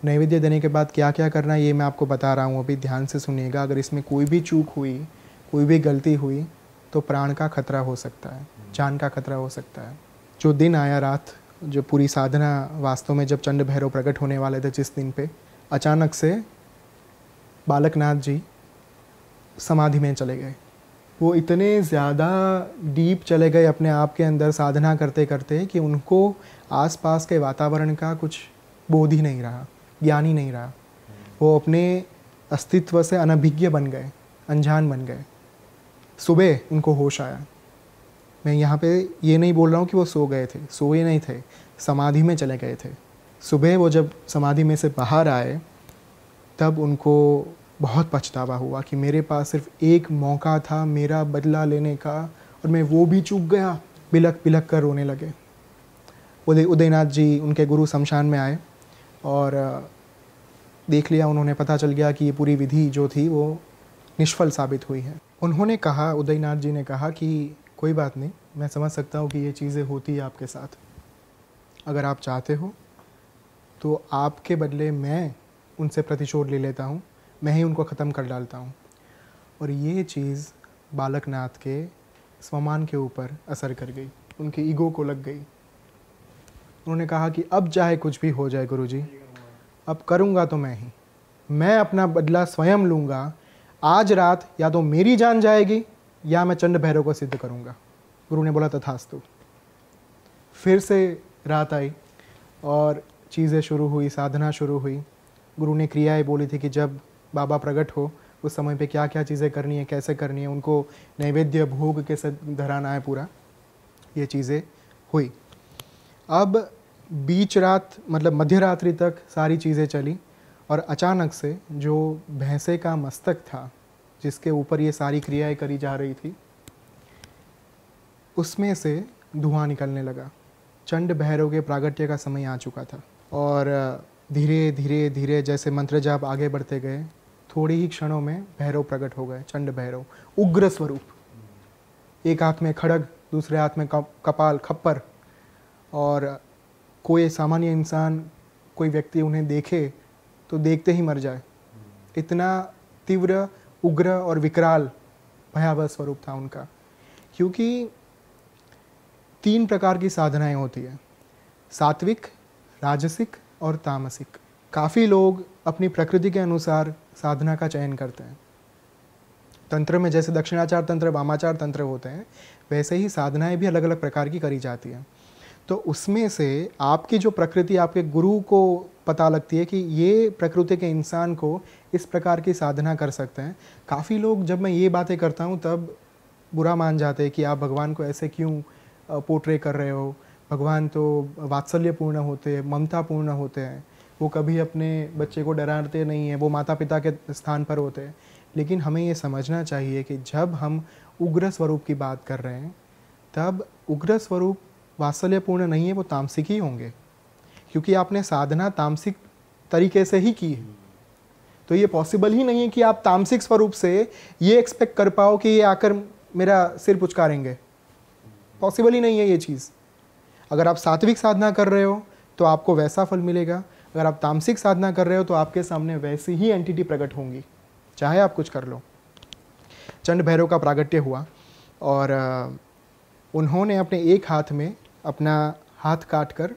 नैवेद्य देने के बाद क्या क्या करना है ये मैं आपको बता रहा हूँ अभी ध्यान से सुनिएगा अगर इसमें कोई भी चूक हुई कोई भी गलती हुई तो प्राण का खतरा हो सकता है जान का खतरा हो सकता है जो दिन आया रात जो पूरी साधना वास्तव में जब चंड भैरव प्रकट होने वाले थे जिस दिन पे अचानक से बालकनाथ जी समाधि में चले गए वो इतने ज़्यादा डीप चले गए अपने आप के अंदर साधना करते करते कि उनको आसपास के वातावरण का कुछ बोध ही नहीं रहा ज्ञानी नहीं रहा वो अपने अस्तित्व से अनभिज्ञ बन गए अनजान बन गए सुबह उनको होश आया मैं यहाँ पे ये नहीं बोल रहा हूँ कि वो सो गए थे सोए नहीं थे समाधि में चले गए थे सुबह वो जब समाधि में से बाहर आए तब उनको बहुत पछतावा हुआ कि मेरे पास सिर्फ एक मौका था मेरा बदला लेने का और मैं वो भी चूक गया बिलक बिलक कर रोने लगे उदय उदयनाथ जी उनके गुरु शमशान में आए और देख लिया उन्होंने पता चल गया कि ये पूरी विधि जो थी वो निष्फल साबित हुई है उन्होंने कहा उदयनाथ जी ने कहा कि कोई बात नहीं मैं समझ सकता हूँ कि ये चीज़ें होती है आपके साथ अगर आप चाहते हो तो आपके बदले मैं उनसे प्रतिशोध ले लेता हूँ मैं ही उनको ख़त्म कर डालता हूँ और ये चीज़ बालकनाथ के स्वमान के ऊपर असर कर गई उनके ईगो को लग गई उन्होंने कहा कि अब चाहे कुछ भी हो जाए गुरु जी अब करूँगा तो मैं ही मैं अपना बदला स्वयं लूँगा आज रात या तो मेरी जान जाएगी या मैं चंड भैरव को सिद्ध करूँगा गुरु ने बोला तथास्तु फिर से रात आई और चीज़ें शुरू हुई साधना शुरू हुई गुरु ने क्रियाएं बोली थी कि जब बाबा प्रकट हो उस समय पे क्या क्या चीज़ें करनी है कैसे करनी है उनको नैवेद्य भोग कैसे धराना है पूरा ये चीज़ें हुई अब बीच रात मतलब मध्य रात्रि तक सारी चीज़ें चली और अचानक से जो भैंसे का मस्तक था जिसके ऊपर ये सारी क्रियाएं करी जा रही थी उसमें से धुआं निकलने लगा चंड भैरव के प्रागट्य का समय आ चुका था और धीरे धीरे धीरे जैसे मंत्र जाप आगे बढ़ते गए थोड़ी ही क्षणों में भैरव प्रकट हो गए चंड भैरव उग्र स्वरूप एक हाथ में खड़ग दूसरे हाथ में कपाल खप्पर और कोई सामान्य इंसान कोई व्यक्ति उन्हें देखे तो देखते ही मर जाए इतना तीव्र उग्र और विकराल भयावह स्वरूप था उनका क्योंकि तीन प्रकार की साधनाएं होती है सात्विक राजसिक और तामसिक काफ़ी लोग अपनी प्रकृति के अनुसार साधना का चयन करते हैं तंत्र में जैसे दक्षिणाचार तंत्र वामाचार तंत्र होते हैं वैसे ही साधनाएं भी अलग अलग प्रकार की करी जाती हैं तो उसमें से आपकी जो प्रकृति आपके गुरु को पता लगती है कि ये प्रकृति के इंसान को इस प्रकार की साधना कर सकते हैं काफ़ी लोग जब मैं ये बातें करता हूँ तब बुरा मान जाते हैं कि आप भगवान को ऐसे क्यों पोर्ट्रे कर रहे हो भगवान तो वात्सल्यपूर्ण होते हैं ममतापूर्ण होते हैं वो कभी अपने बच्चे को डराते नहीं हैं वो माता पिता के स्थान पर होते हैं लेकिन हमें ये समझना चाहिए कि जब हम उग्र स्वरूप की बात कर रहे हैं तब उग्र स्वरूप वात्सल्यपूर्ण नहीं है वो तामसिक ही होंगे क्योंकि आपने साधना तामसिक तरीके से ही की है तो ये पॉसिबल ही नहीं है कि आप तामसिक स्वरूप से ये एक्सपेक्ट कर पाओ कि ये आकर मेरा सिर पुचकारेंगे पॉसिबल ही नहीं है ये चीज़ अगर आप सात्विक साधना कर रहे हो तो आपको वैसा फल मिलेगा अगर आप तामसिक साधना कर रहे हो तो आपके सामने वैसी ही एंटिटी प्रकट होंगी चाहे आप कुछ कर लो चंड भैरव का प्रागट्य हुआ और उन्होंने अपने एक हाथ में अपना हाथ काट कर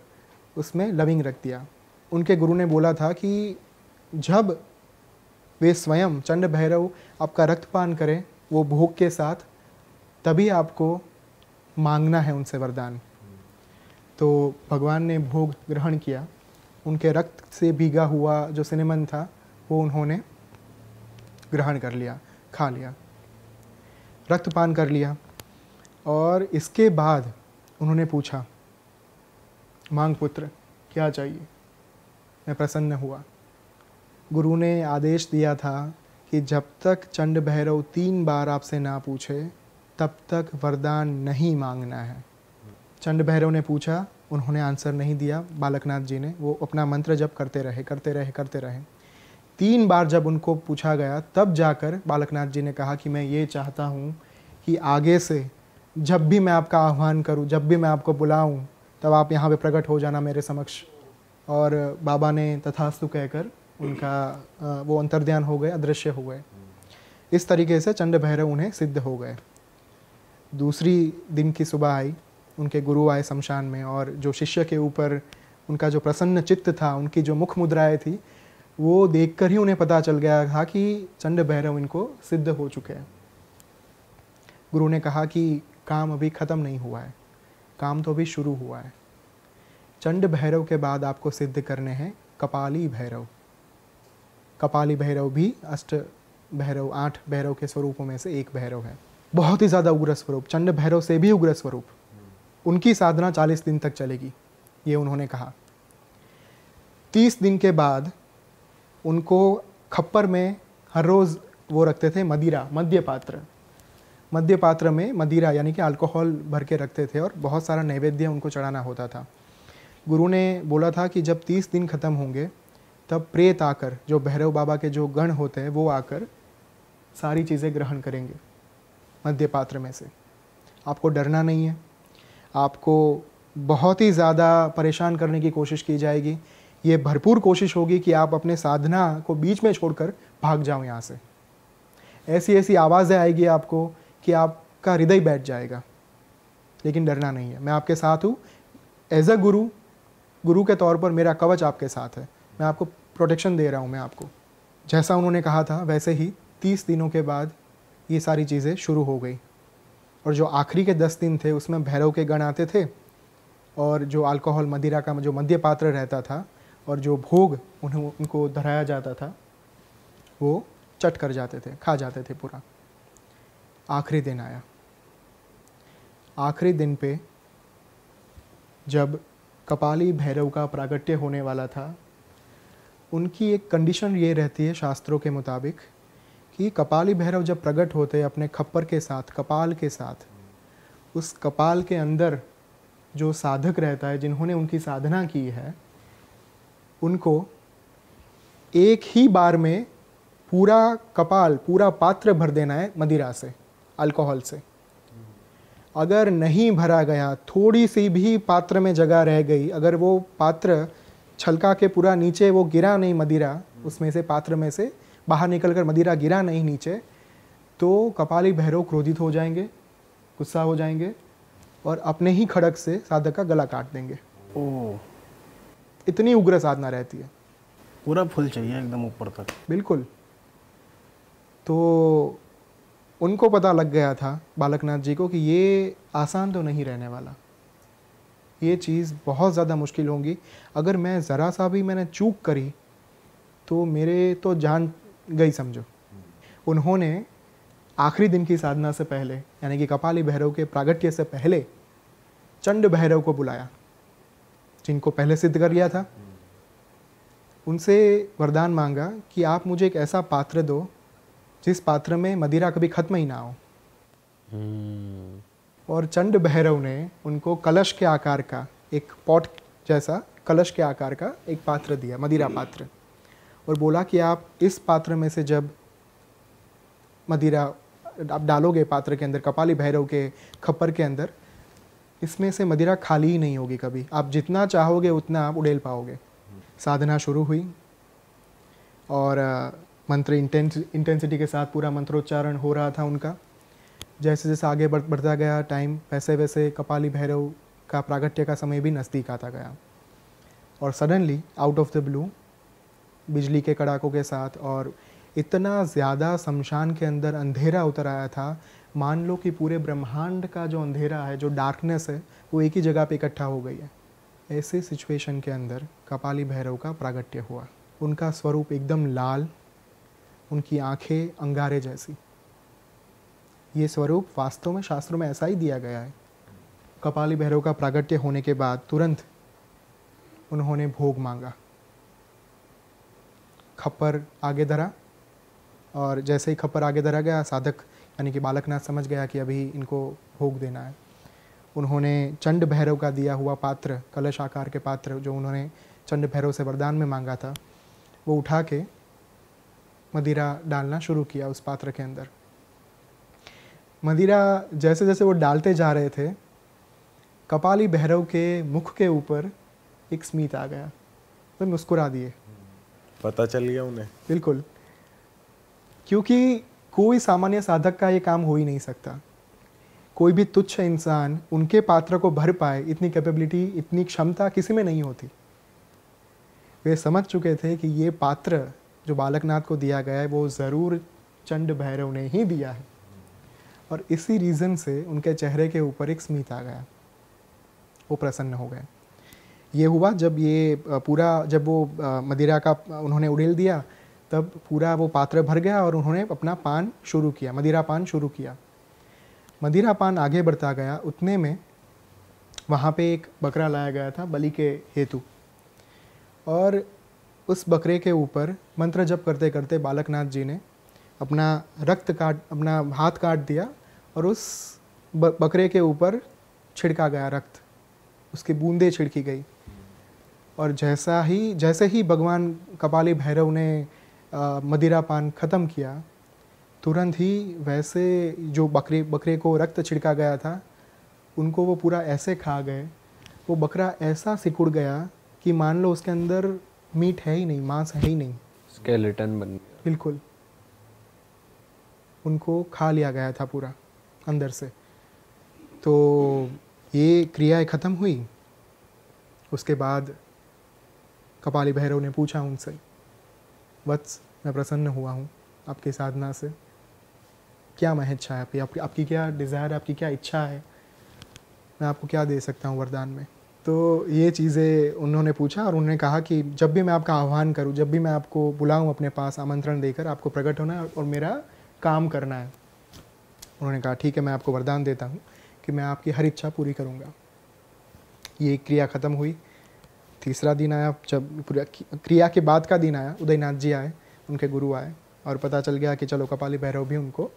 उसमें लविंग रख दिया उनके गुरु ने बोला था कि जब वे स्वयं चंड भैरव आपका रक्तपान करें वो भोग के साथ तभी आपको मांगना है उनसे वरदान तो भगवान ने भोग ग्रहण किया उनके रक्त से भीगा हुआ जो सिनेमन था वो उन्होंने ग्रहण कर लिया खा लिया रक्तपान कर लिया और इसके बाद उन्होंने पूछा मांग पुत्र क्या चाहिए मैं प्रसन्न हुआ गुरु ने आदेश दिया था कि जब तक चंड भैरव तीन बार आपसे ना पूछे तब तक वरदान नहीं मांगना है चंड भैरव ने पूछा उन्होंने आंसर नहीं दिया बालकनाथ जी ने वो अपना मंत्र जप करते रहे करते रहे करते रहे तीन बार जब उनको पूछा गया तब जाकर बालकनाथ जी ने कहा कि मैं ये चाहता हूँ कि आगे से जब भी मैं आपका आह्वान करूं जब भी मैं आपको बुलाऊं तब आप यहाँ पे प्रकट हो जाना मेरे समक्ष और बाबा ने तथास्तु कहकर उनका वो अंतर्ध्यान हो गए अदृश्य हो गए इस तरीके से चंड भैरव उन्हें सिद्ध हो गए दूसरी दिन की सुबह आई उनके गुरु आए शमशान में और जो शिष्य के ऊपर उनका जो प्रसन्न चित्त था उनकी जो मुख मुद्राएं थी वो देखकर ही उन्हें पता चल गया था कि चंड भैरव इनको सिद्ध हो चुके हैं गुरु ने कहा कि काम अभी ख़त्म नहीं हुआ है काम तो अभी शुरू हुआ है चंड भैरव के बाद आपको सिद्ध करने हैं कपाली भैरव कपाली भैरव भी अष्ट भैरव आठ भैरव के स्वरूपों में से एक भैरव है बहुत ही ज़्यादा उग्र स्वरूप चंड भैरव से भी उग्र स्वरूप उनकी साधना चालीस दिन तक चलेगी ये उन्होंने कहा तीस दिन के बाद उनको खप्पर में हर रोज़ वो रखते थे मदिरा मध्य पात्र मध्य पात्र में मदिरा यानी कि अल्कोहल भर के रखते थे और बहुत सारा नैवेद्य उनको चढ़ाना होता था गुरु ने बोला था कि जब तीस दिन खत्म होंगे तब प्रेत आकर जो भैरव बाबा के जो गण होते हैं वो आकर सारी चीज़ें ग्रहण करेंगे मध्य पात्र में से आपको डरना नहीं है आपको बहुत ही ज़्यादा परेशान करने की कोशिश की जाएगी ये भरपूर कोशिश होगी कि आप अपने साधना को बीच में छोड़कर भाग जाओ यहाँ से ऐसी ऐसी आवाज़ें आएगी आपको कि आपका हृदय बैठ जाएगा लेकिन डरना नहीं है मैं आपके साथ हूँ एज अ गुरु गुरु के तौर पर मेरा कवच आपके साथ है मैं आपको प्रोटेक्शन दे रहा हूँ मैं आपको जैसा उन्होंने कहा था वैसे ही तीस दिनों के बाद ये सारी चीज़ें शुरू हो गई और जो आखिरी के दस दिन थे उसमें भैरव के गण आते थे और जो अल्कोहल मदिरा का जो मध्य पात्र रहता था और जो भोग उन्हें उनको धराया जाता था वो चट कर जाते थे खा जाते थे पूरा आखिरी दिन आया आखिरी दिन पे जब कपाली भैरव का प्रागट्य होने वाला था उनकी एक कंडीशन ये रहती है शास्त्रों के मुताबिक कि कपाली भैरव जब प्रकट होते अपने खप्पर के साथ कपाल के साथ उस कपाल के अंदर जो साधक रहता है जिन्होंने उनकी साधना की है उनको एक ही बार में पूरा कपाल पूरा पात्र भर देना है मदिरा से अल्कोहल से अगर नहीं भरा गया थोड़ी सी भी पात्र में जगह रह गई अगर वो पात्र छलका के पूरा नीचे वो गिरा नहीं मदिरा उसमें से पात्र में से बाहर निकल कर मदिरा गिरा नहीं नीचे तो कपाली भैरव क्रोधित हो जाएंगे गुस्सा हो जाएंगे और अपने ही खड़क से साधक का गला काट देंगे ओ इतनी उग्र साधना रहती है पूरा फुल चाहिए एकदम ऊपर तक बिल्कुल तो उनको पता लग गया था बालकनाथ जी को कि ये आसान तो नहीं रहने वाला ये चीज़ बहुत ज़्यादा मुश्किल होंगी अगर मैं ज़रा सा भी मैंने चूक करी तो मेरे तो जान गई समझो उन्होंने आखिरी दिन की साधना से पहले यानी कि कपाली भैरव के प्रागट्य से पहले चंड भैरव को बुलाया जिनको पहले सिद्ध कर लिया था उनसे वरदान मांगा कि आप मुझे एक ऐसा पात्र दो जिस पात्र में मदिरा कभी खत्म ही ना हो हम्म। और चंड भैरव ने उनको कलश के आकार का एक पॉट जैसा कलश के आकार का एक पात्र दिया मदिरा पात्र और बोला कि आप इस पात्र में से जब मदिरा आप डालोगे पात्र के अंदर कपाली भैरव के खप्पर के अंदर इसमें से मदिरा खाली ही नहीं होगी कभी आप जितना चाहोगे उतना आप उड़ेल पाओगे साधना शुरू हुई और मंत्र इंटेंस इंटेंसिटी के साथ पूरा मंत्रोच्चारण हो रहा था उनका जैसे जैसे आगे बढ़ बढ़ता गया टाइम वैसे वैसे कपाली भैरव का प्रागट्य का समय भी नज़दीक आता गया और suddenly out of the blue बिजली के कड़ाकों के साथ और इतना ज़्यादा शमशान के अंदर अंधेरा उतर आया था मान लो कि पूरे ब्रह्मांड का जो अंधेरा है जो डार्कनेस है वो एक ही जगह पे इकट्ठा हो गई है ऐसे सिचुएशन के अंदर कपाली भैरव का प्रागट्य हुआ उनका स्वरूप एकदम लाल उनकी आंखें अंगारे जैसी ये स्वरूप वास्तव में शास्त्रों में ऐसा ही दिया गया है कपाली भैरव का प्रागट्य होने के बाद तुरंत उन्होंने भोग मांगा खप्पर आगे धरा और जैसे ही खप्पर आगे धरा गया साधक यानी कि बालकनाथ समझ गया कि अभी इनको भोग देना है उन्होंने चंड भैरव का दिया हुआ पात्र कलश आकार के पात्र जो उन्होंने चंड भैरव से वरदान में मांगा था वो उठा के मदिरा डालना शुरू किया उस पात्र के अंदर मदिरा जैसे जैसे वो डालते जा रहे थे कपाली भैरव के मुख के ऊपर एक स्मित आ गया तो मुस्कुरा दिए पता चल गया उन्हें बिल्कुल क्योंकि कोई सामान्य साधक का ये काम हो ही नहीं सकता कोई भी तुच्छ इंसान उनके पात्र को भर पाए इतनी कैपेबिलिटी इतनी क्षमता किसी में नहीं होती वे समझ चुके थे कि ये पात्र जो बालकनाथ को दिया गया है वो ज़रूर चंड भैरव ने ही दिया है और इसी रीज़न से उनके चेहरे के ऊपर एक स्मित आ गया वो प्रसन्न हो गए ये हुआ जब ये पूरा जब वो मदिरा का उन्होंने उड़ेल दिया तब पूरा वो पात्र भर गया और उन्होंने अपना पान शुरू किया मदिरा पान शुरू किया मदिरा पान आगे बढ़ता गया उतने में वहाँ पे एक बकरा लाया गया था बलि के हेतु और उस बकरे के ऊपर मंत्र जप करते करते बालकनाथ जी ने अपना रक्त काट अपना हाथ काट दिया और उस बकरे के ऊपर छिड़का गया रक्त उसकी बूंदें छिड़की गई और जैसा ही जैसे ही भगवान कपाली भैरव ने मदिरा पान ख़त्म किया तुरंत ही वैसे जो बकरे बकरे को रक्त छिड़का गया था उनको वो पूरा ऐसे खा गए वो बकरा ऐसा सिकुड़ गया कि मान लो उसके अंदर मीट है ही नहीं मांस है ही नहीं स्केलेटन बन गया बिल्कुल उनको खा लिया गया था पूरा अंदर से तो ये क्रियाएं ख़त्म हुई उसके बाद कपाली भैरव ने पूछा उनसे वत्स मैं प्रसन्न हुआ हूँ आपकी साधना से क्या महच्छा है आपकी आपकी आपकी क्या डिज़ायर आपकी क्या इच्छा है मैं आपको क्या दे सकता हूँ वरदान में तो ये चीज़ें उन्होंने पूछा और उन्होंने कहा कि जब भी मैं आपका आह्वान करूँ जब भी मैं आपको बुलाऊँ अपने पास आमंत्रण देकर आपको प्रकट होना है और मेरा काम करना है उन्होंने कहा ठीक है मैं आपको वरदान देता हूँ कि मैं आपकी हर इच्छा पूरी करूँगा ये क्रिया ख़त्म हुई तीसरा दिन आया जब क्रिया के बाद का दिन आया उदयनाथ जी आए उनके गुरु आए और पता चल गया कि चलो कपाली भैरव भी उनको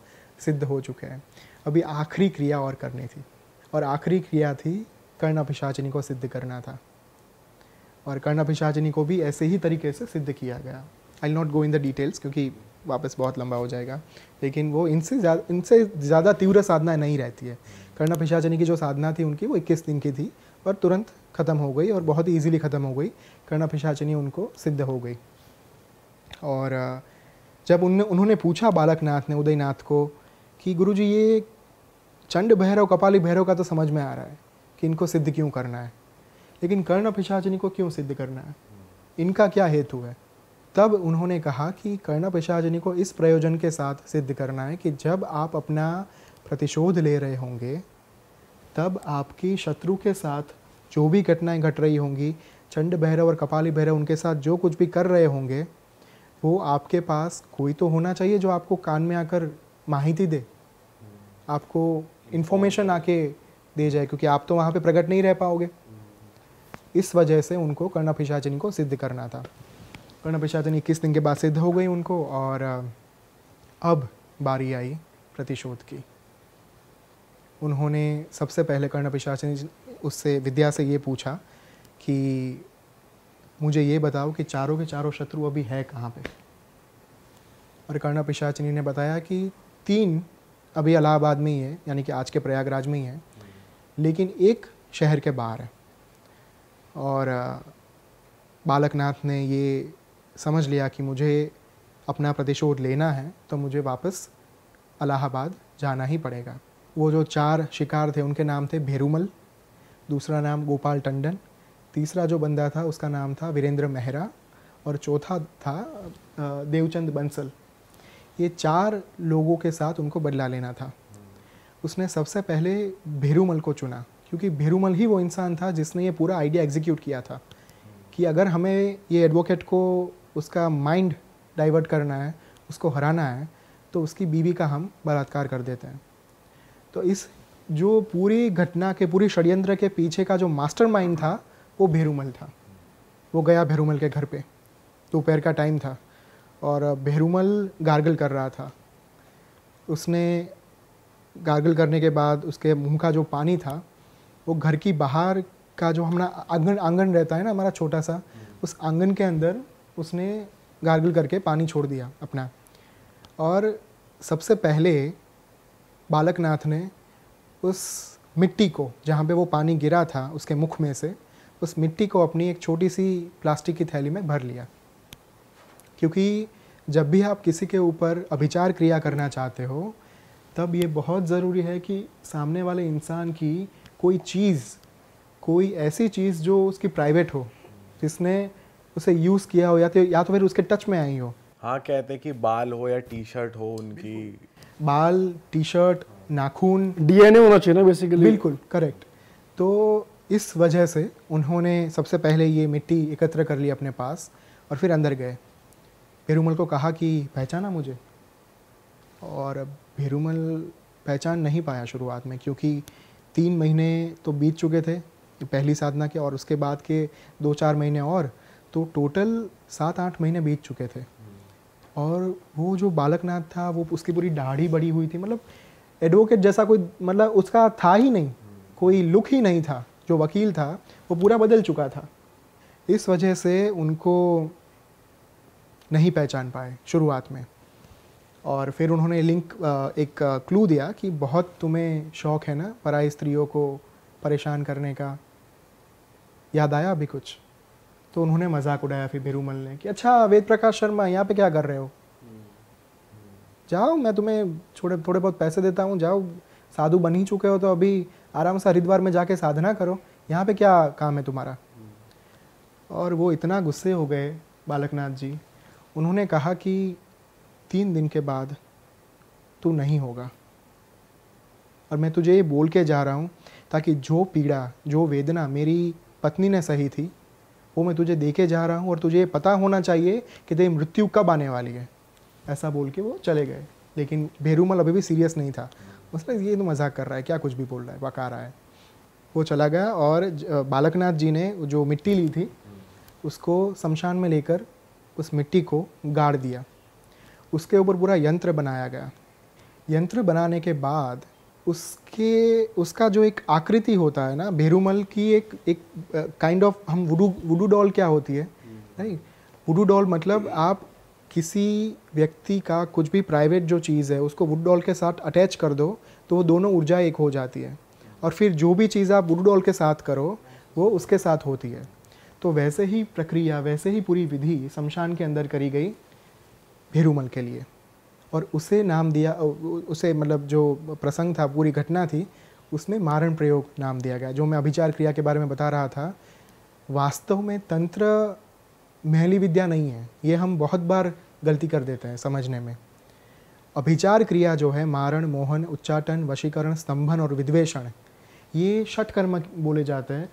सिद्ध हो चुके हैं अभी आखिरी क्रिया और करनी थी और आखिरी क्रिया थी कर्ण अभिशाचनी को सिद्ध करना था और कर्ण अभिशाचनी को भी ऐसे ही तरीके से सिद्ध किया गया I not go in the details क्योंकि वापस बहुत लंबा हो जाएगा लेकिन वो इनसे ज्यादा इनसे ज़्यादा तीव्र साधना नहीं रहती है कर्ण अभिशाचनी की जो साधना थी उनकी वो इक्कीस दिन की थी और तुरंत ख़त्म हो गई और बहुत ही ईजिली ख़त्म हो गई कर्ण अभिशाचनी उनको सिद्ध हो गई और जब उन उन्होंने पूछा बालकनाथ ने उदयनाथ को कि गुरु जी ये चंड भैरव कपाली भैरव का तो समझ में आ रहा है कि इनको सिद्ध क्यों करना है लेकिन कर्ण पिशाचनी को क्यों सिद्ध करना है इनका क्या हेतु है तब उन्होंने कहा कि कर्ण पिशाचनी को इस प्रयोजन के साथ सिद्ध करना है कि जब आप अपना प्रतिशोध ले रहे होंगे तब आपकी शत्रु के साथ जो भी घटनाएं घट रही होंगी चंड भैरव और कपाली भैरव उनके साथ जो कुछ भी कर रहे होंगे वो आपके पास कोई तो होना चाहिए जो आपको कान में आकर माहिती दे आपको इन्फॉर्मेशन आके दे जाए क्योंकि आप तो वहाँ पे प्रकट नहीं रह पाओगे इस वजह से उनको कर्ण पिशाचनी को सिद्ध करना था कर्ण पिशाचनी इक्कीस दिन के बाद सिद्ध हो गई उनको और अब बारी आई प्रतिशोध की उन्होंने सबसे पहले कर्ण पिशाचनी उससे विद्या से ये पूछा कि मुझे ये बताओ कि चारों के चारों शत्रु अभी है कहाँ पे और कर्ण पिशाचनी ने बताया कि तीन अभी इलाहाबाद में ही है यानी कि आज के प्रयागराज में ही है लेकिन एक शहर के बाहर है और बालकनाथ ने ये समझ लिया कि मुझे अपना प्रतिशोध लेना है तो मुझे वापस अलाहाबाद जाना ही पड़ेगा वो जो चार शिकार थे उनके नाम थे भेरूमल दूसरा नाम गोपाल टंडन तीसरा जो बंदा था उसका नाम था वीरेंद्र मेहरा और चौथा था देवचंद बंसल ये चार लोगों के साथ उनको बदला लेना था उसने सबसे पहले भेरूमल को चुना क्योंकि भेरूमल ही वो इंसान था जिसने ये पूरा आइडिया एग्जीक्यूट किया था कि अगर हमें ये एडवोकेट को उसका माइंड डाइवर्ट करना है उसको हराना है तो उसकी बीवी का हम बलात्कार कर देते हैं तो इस जो पूरी घटना के पूरी षड्यंत्र के पीछे का जो मास्टर था वो भेरूमल था वो गया भेरूमल के घर पर दोपहर का टाइम था और भेरूमल गार्गल कर रहा था उसने गार्गल करने के बाद उसके मुंह का जो पानी था वो घर की बाहर का जो हमारा आंगन आंगन रहता है ना हमारा छोटा सा उस आंगन के अंदर उसने गार्गल करके पानी छोड़ दिया अपना और सबसे पहले बालकनाथ ने उस मिट्टी को जहाँ पे वो पानी गिरा था उसके मुख में से उस मिट्टी को अपनी एक छोटी सी प्लास्टिक की थैली में भर लिया क्योंकि जब भी आप किसी के ऊपर अभिचार क्रिया करना चाहते हो तब ये बहुत ज़रूरी है कि सामने वाले इंसान की कोई चीज़ कोई ऐसी चीज़ जो उसकी प्राइवेट हो जिसने उसे यूज़ किया हो या तो या तो फिर उसके टच में आई हो हाँ कहते हैं कि बाल हो या टी शर्ट हो उनकी बाल टी शर्ट नाखून डीएनए होना चाहिए ना बेसिकली बिल्कुल करेक्ट तो इस वजह से उन्होंने सबसे पहले ये मिट्टी एकत्र कर ली अपने पास और फिर अंदर गए पेरूमल को कहा कि पहचाना मुझे और भेरूमल पहचान नहीं पाया शुरुआत में क्योंकि तीन महीने तो बीत चुके थे पहली साधना के और उसके बाद के दो चार महीने और तो टोटल सात आठ महीने बीत चुके थे और वो जो बालकनाथ था वो उसकी पूरी दाढ़ी बड़ी हुई थी मतलब एडवोकेट जैसा कोई मतलब उसका था ही नहीं कोई लुक ही नहीं था जो वकील था वो पूरा बदल चुका था इस वजह से उनको नहीं पहचान पाए शुरुआत में और फिर उन्होंने लिंक एक क्लू दिया कि बहुत तुम्हें शौक है ना पराई स्त्रियों को परेशान करने का याद आया अभी कुछ तो उन्होंने मजाक उड़ाया फिर भिरुमल ने कि अच्छा वेद प्रकाश शर्मा यहाँ पे क्या कर रहे हो जाओ मैं तुम्हें थोड़े थोड़े बहुत पैसे देता हूँ जाओ साधु बन ही चुके हो तो अभी आराम से हरिद्वार में जाके साधना करो यहाँ पे क्या काम है तुम्हारा और वो इतना गुस्से हो गए बालकनाथ जी उन्होंने कहा कि तीन दिन के बाद तू नहीं होगा और मैं तुझे ये बोल के जा रहा हूँ ताकि जो पीड़ा जो वेदना मेरी पत्नी ने सही थी वो मैं तुझे दे के जा रहा हूँ और तुझे पता होना चाहिए कि तेरी मृत्यु कब आने वाली है ऐसा बोल के वो चले गए लेकिन भेरूमल अभी भी सीरियस नहीं था उसने ये तो मजाक कर रहा है क्या कुछ भी बोल रहा है वकार रहा है वो चला गया और बालकनाथ जी ने जो मिट्टी ली थी उसको शमशान में लेकर उस मिट्टी को गाड़ दिया उसके ऊपर पूरा यंत्र बनाया गया यंत्र बनाने के बाद उसके उसका जो एक आकृति होता है ना भेरूमल की एक एक काइंड ऑफ हम वुडू वुडू डॉल क्या होती है हम्म। नहीं वुडू डॉल मतलब आप किसी व्यक्ति का कुछ भी प्राइवेट जो चीज़ है उसको वुड डॉल के साथ अटैच कर दो तो वो दोनों ऊर्जा एक हो जाती है और फिर जो भी चीज़ आप वुड डॉल के साथ करो वो उसके साथ होती है तो वैसे ही प्रक्रिया वैसे ही पूरी विधि शमशान के अंदर करी गई भिरुमल के लिए और उसे नाम दिया उसे मतलब जो प्रसंग था पूरी घटना थी उसमें मारण प्रयोग नाम दिया गया जो मैं अभिचार क्रिया के बारे में बता रहा था वास्तव में तंत्र महली विद्या नहीं है ये हम बहुत बार गलती कर देते हैं समझने में अभिचार क्रिया जो है मारण मोहन उच्चाटन वशीकरण स्तंभन और विद्वेषण ये षटकर्म बोले जाते हैं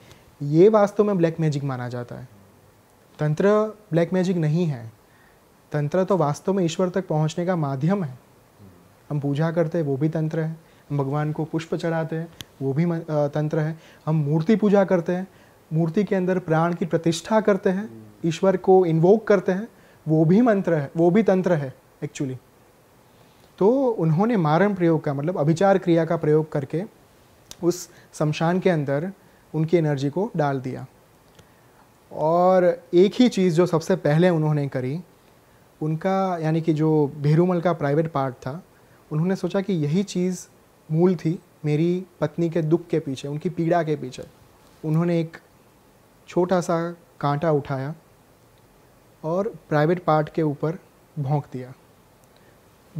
ये वास्तव में ब्लैक मैजिक माना जाता है तंत्र ब्लैक मैजिक नहीं है तंत्र तो वास्तव में ईश्वर तक पहुंचने का माध्यम है हम पूजा करते हैं वो भी तंत्र है हम भगवान को पुष्प चढ़ाते हैं वो भी तंत्र है हम मूर्ति पूजा करते हैं मूर्ति के अंदर प्राण की प्रतिष्ठा करते हैं ईश्वर को इन्वोक करते हैं वो भी मंत्र है वो भी तंत्र है एक्चुअली तो उन्होंने मारण प्रयोग का मतलब अभिचार क्रिया का प्रयोग करके उस शमशान के अंदर उनकी एनर्जी को डाल दिया और एक ही चीज़ जो सबसे पहले उन्होंने करी उनका यानी कि जो भेरूमल का प्राइवेट पार्ट था उन्होंने सोचा कि यही चीज़ मूल थी मेरी पत्नी के दुख के पीछे उनकी पीड़ा के पीछे उन्होंने एक छोटा सा कांटा उठाया और प्राइवेट पार्ट के ऊपर भोंक दिया